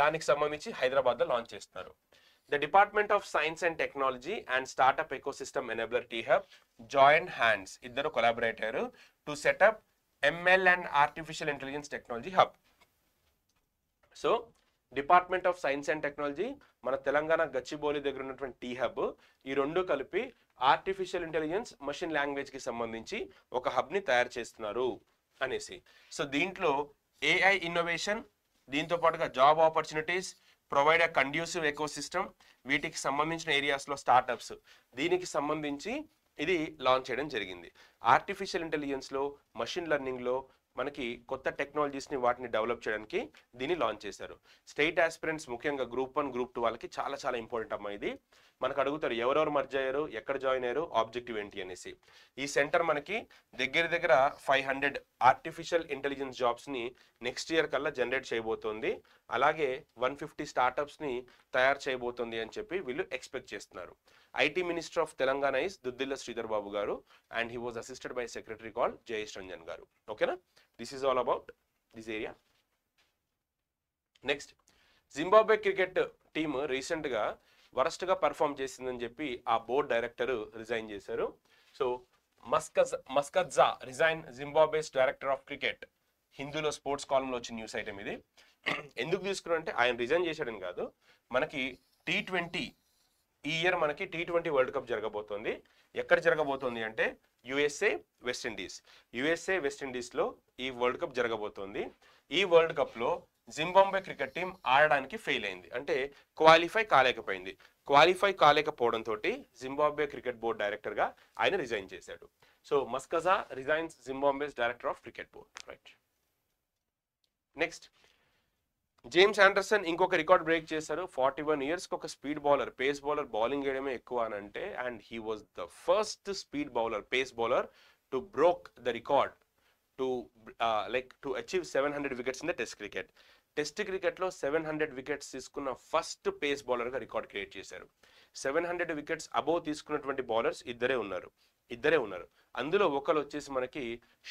దానికి సంబంధించి హైదరాబాద్లో లాంచ్ చేస్తున్నారు The Department of Science and Technology and Startup Ecosystem Enabler T-Hub joined hands, iddaru collaborate అయ్యారు to set up ML and Artificial Intelligence Technology Hub. So, department of science and technology మన తెలంగాణ గచ్చిబౌలి దగ్గర ఉన్నటువంటి tea hub ఈ రెండు కలిపి artificial intelligence machine లాంగ్వేజ్కి సంబంధించి ఒక హబ్ని తయారు చేస్తున్నారు అనేసి సో దీంట్లో ఏఐ ఇన్నోవేషన్ దీంతో పాటుగా job opportunities provide a conducive system వీటికి సంబంధించిన ఏరియాస్లో స్టార్టప్స్ దీనికి సంబంధించి ఇది లాంచ్ చేయడం జరిగింది ఆర్టిఫిషియల్ ఇంటెలిజెన్స్లో మషిన్ లెర్నింగ్లో మనకి కొత్త టెక్నాలజీస్ని వాటిని డెవలప్ చేయడానికి దీన్ని లాంచ్ చేశారు స్టేట్ ఆస్పిరెంట్స్ ముఖ్యంగా గ్రూప్ వన్ గ్రూప్ టూ వాళ్ళకి చాలా చాలా ఇంపార్టెంట్ అమ్మా ఇది మనకు అడుగుతారు ఎవరెవరు మర్జ్ అయ్యారు ఎక్కడ జాయిన్ అయ్యారు ఆబ్జెక్టివ్ ఏంటి అనేసి ఈ సెంటర్ మనకి దగ్గర దగ్గర ఫైవ్ హండ్రెడ్ ఆర్టిఫిషియల్ ఇంటెలిజెన్స్ జాబ్స్ని నెక్స్ట్ ఇయర్ కల్లా జనరేట్ చేయబోతోంది అలాగే వన్ ఫిఫ్టీ స్టార్టప్స్ని తయారు చేయబోతోంది అని చెప్పి వీళ్ళు ఎక్స్పెక్ట్ చేస్తున్నారు IT minister of Telangana is Duddilla Sridhar Babu garu and he was assisted by secretary call Jayesh Ranjan garu ఓకేనా this is all about this area next Zimbabwe cricket team రీసెంట్గా వరస్ట్గా పర్ఫామ్ చేసిందని చెప్పి ఆ బోర్డ్ డైరెక్టర్ రిజైన్ చేశారు so Masakadza Masakadza resign Zimbabwe's director of cricket హిందూలో sports కాలంలో వచ్చిన న్యూస్ ఐటమ్ ఇది ఎందుకు తీసుకున్నారంటే ఆయన రిజైన్ చేశాడని కాదు మనకి టీ ట్వంటీ ఈ ఇయర్ మనకి టీ ట్వంటీ వరల్డ్ కప్ జరగబోతోంది ఎక్కడ జరగబోతోంది అంటే యుఎస్ఏ వెస్టిండీస్ యుఎస్ఏ వెస్టిండీస్లో ఈ వరల్డ్ కప్ జరగబోతోంది ఈ వరల్డ్ కప్లో జింబాంబే క్రికెట్ టీం ఆడడానికి ఫెయిల్ అయింది అంటే క్వాలిఫై కాలేకపోయింది క్వాలిఫై కాలేకపోవడంతో జింబాబ్వే క్రికెట్ బోర్డ్ డైరెక్టర్గా ఆయన రిజైన్ చేశాడు so Masakadza resigns Zimbabwe's director of cricket board right next James Anderson ఇంకొక రికార్డ్ బ్రేక్ చేశారు ఫార్టీ వన్ ఇయర్స్కి ఒక speed bowler pace bowler bowling వేయడమే ఎక్కువ అని అంటే and he was the first speed bowler pace bowler to broke the record to like to achieve seven hundred wickets in the test cricket test క్రికెట్లో seven hundred wickets తీసుకున్న first pace బౌలర్గా record create చేశారు seven hundred wickets above తీసుకున్నటువంటి bowlers ఇద్దరే ఉన్నారు ఇద్దరే ఉన్నారు అందులో ఒకరు వచ్చేసి మనకి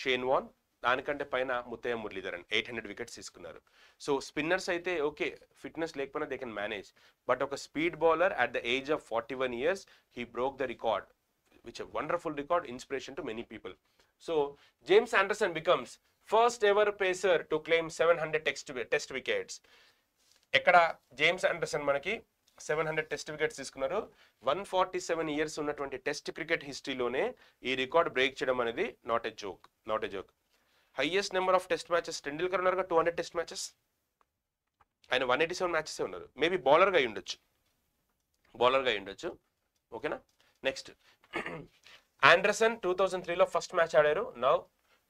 షేన్వాన్ దానికంటే పైన Muttiah Muralitharan eight hundred wickets తీసుకున్నారు సో స్పిన్నర్స్ అయితే ఓకే ఫిట్నెస్ లేకపోయినా దే కెన్ మేనేజ్ బట్ ఒక speed bowler at the age of forty one years he broke the record which wonderful record inspiration to many people so James Anderson becomes first ever pacer to claim seven hundred text test wickets ఎక్కడ James Anderson మనకి seven hundred test wickets తీసుకున్నారు one forty seven years ఉన్నటువంటి test cricket హిస్టరీలోనే ఈ record break చేయడం అనేది not a joke not a joke highest number of test matches Tendulkar ఉన్నారుగా two hundred test matches ఆయన వన్ ఎయిటీ సెవెన్ మ్యాచెస్ ఉన్నారు maybe బౌలర్గా అయి ఉండొచ్చు బౌలర్గా అయి ఉండొచ్చు ఓకేనా నెక్స్ట్ ఆండర్సన్ టూ థౌసండ్ త్రీలో ఫస్ట్ మ్యాచ్ ఆడారు now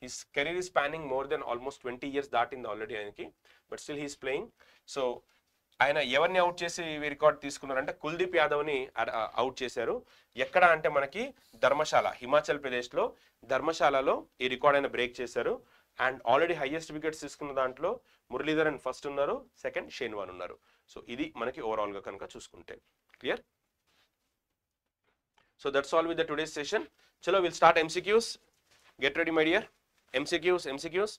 his career is spanning more than almost twenty years దాటింది ఆల్రెడీ ఆయనకి but still he's playing so ఆయన ఎవరిని అవుట్ చేసి రికార్డ్ తీసుకున్నారంటే కుల్దీప్ యాదవ్ని అవుట్ చేశారు ఎక్కడ అంటే మనకి ధర్మశాల హిమాచల్ ప్రదేశ్లో ధర్మశాలలో ఈ రికార్డ్ ఆయన బ్రేక్ చేశారు అండ్ ఆల్రెడీ హైయెస్ట్ వికెట్స్ తీసుకున్న దాంట్లో మురళీధరన్ ఫస్ట్ ఉన్నారు సెకండ్ షేన్వాన్ ఉన్నారు సో ఇది మనకి ఓవరాల్గా కనుక చూసుకుంటే clear so that's all with the today's session చలో will start MCQs get ready my dear MCQs MCQs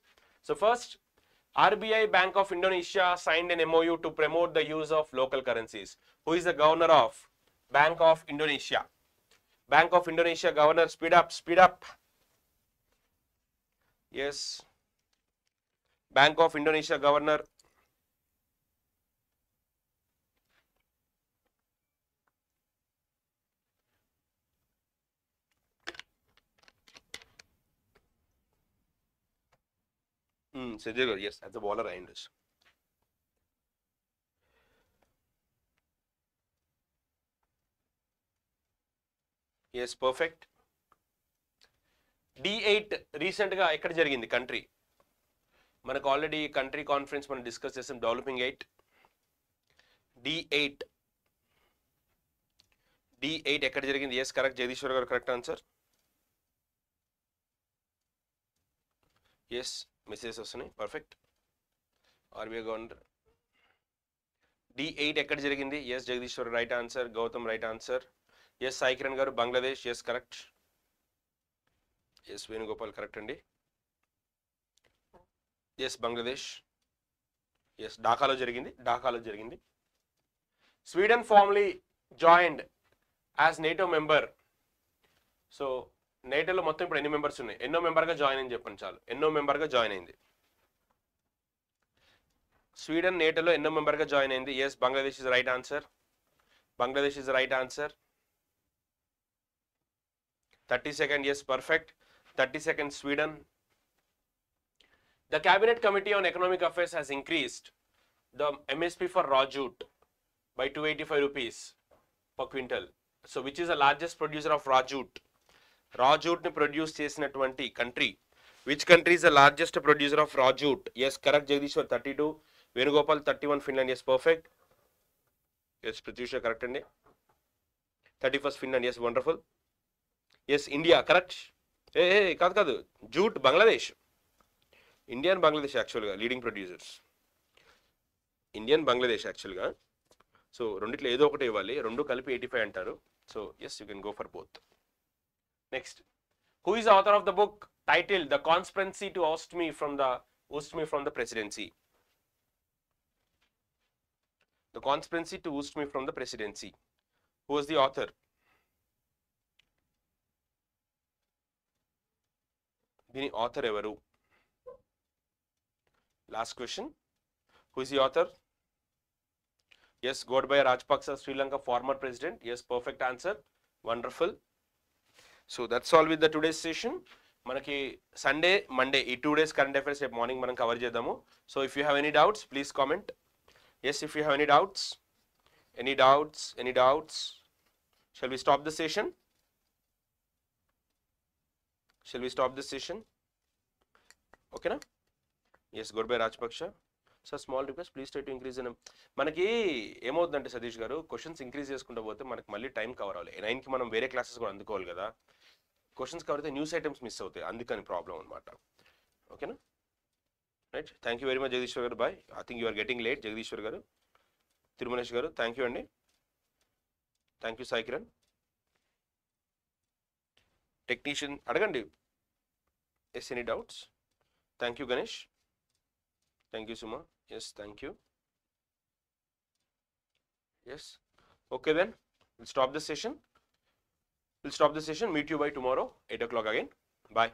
so first RBI Bank of Indonesia signed an MOU to promote the use of local currencies. Who is the governor of Bank of Indonesia? Bank of Indonesia governor, speed up, speed up. Yes. Bank of Indonesia Governor Hmm, Sejagar, yes, at the baller end is. Yes, perfect. D8 recent ga ekad jarigindi country. మనకు already country conference మనం discuss చేసాం developing eight D eight D eight ఎక్కడ జరిగింది yes correct Jagadishwar garu correct answer yes messages వస్తున్నాయి perfect RBI governor D eight ఎక్కడ జరిగింది yes Jagadishwar right answer Gautam right answer yes Saikiran garu Bangladesh yes correct yes Venugopal correct అండి yes Bangladesh yes ఢాకాలో జరిగింది ఢాకాలో జరిగింది Sweden formally joined as NATO member so నేటోలో మొత్తం ఇప్పుడు ఎన్ని మెంబర్స్ ఉన్నాయి ఎన్నో మెంబర్గా జాయిన్ అయింది చెప్పండి చాలు ఎన్నో మెంబర్గా జాయిన్ అయింది స్వీడన్ నేటోలో ఎన్నో మెంబర్గా జాయిన్ అయింది yes Bangladesh is right answer Bangladesh is right answer thirty second yes perfect thirty second Sweden The Cabinet Committee on Economic Affairs has increased the MSP for raw jute by 285 rupees per quintal. So, which is the largest producer of raw jute? Raw jute ni produce చేసినటువంటి country. Which country is the largest producer of raw jute? Yes, correct Jagdishwar 32, Venugopal 31, Finland. Yes, perfect. Yes, Prithusha correct and 31st Finland. Yes, wonderful. Yes, India correct. A కాదు కాదు jute Bangladesh India and Bangladesh యాక్చువల్గా leading producers India and Bangladesh యాక్చువల్గా so రెండిట్లో ఏదో ఒకటి ఇవ్వాలి రెండు కలిపి ఎయిటీ ఫైవ్ అంటారు so yes you can go for both next who is author of the book title the conspiracy to oust me from the oust me from the presidency the conspiracy to oust me from the presidency who is the author దీని author ఎవరు last question who is the author yes godbhai rajpaksa sri lanka former president yes perfect answer wonderful so that's all with the today's session manaki sunday monday ee two days current affairs rep morning manam cover chedamu so if you have any doubts please comment yes if you have any doubts any doubts any doubts shall we stop the session shall we stop the session okay na yes Gotabaya Rajapaksa sir small request please tight to increase in మనకి ఏమవుతుందంటే సతీష్ గారు questions increase చేసుకుంటూ పోతే మనకి మళ్ళీ time cover అవ్వాలి నైన్కి మనం వేరే క్లాసెస్ కూడా అందుకోవాలి కదా క్వశ్చన్స్ కవర్ అయితే న్యూస్ ఐటమ్స్ మిస్ అవుతాయి అందుకని ప్రాబ్లం అనమాట ఓకేనా right thank you very much Jagadishwar garu bye I think you are getting late Jagadishwar garu Tirumalesh garu thank you అండి thank you Sai Kiran technician అడగండి yes any doubts thank you Ganesh thank you Suma yes thank you yes okay then we'll stop the session we'll stop the session meet you by tomorrow 8 o'clock again bye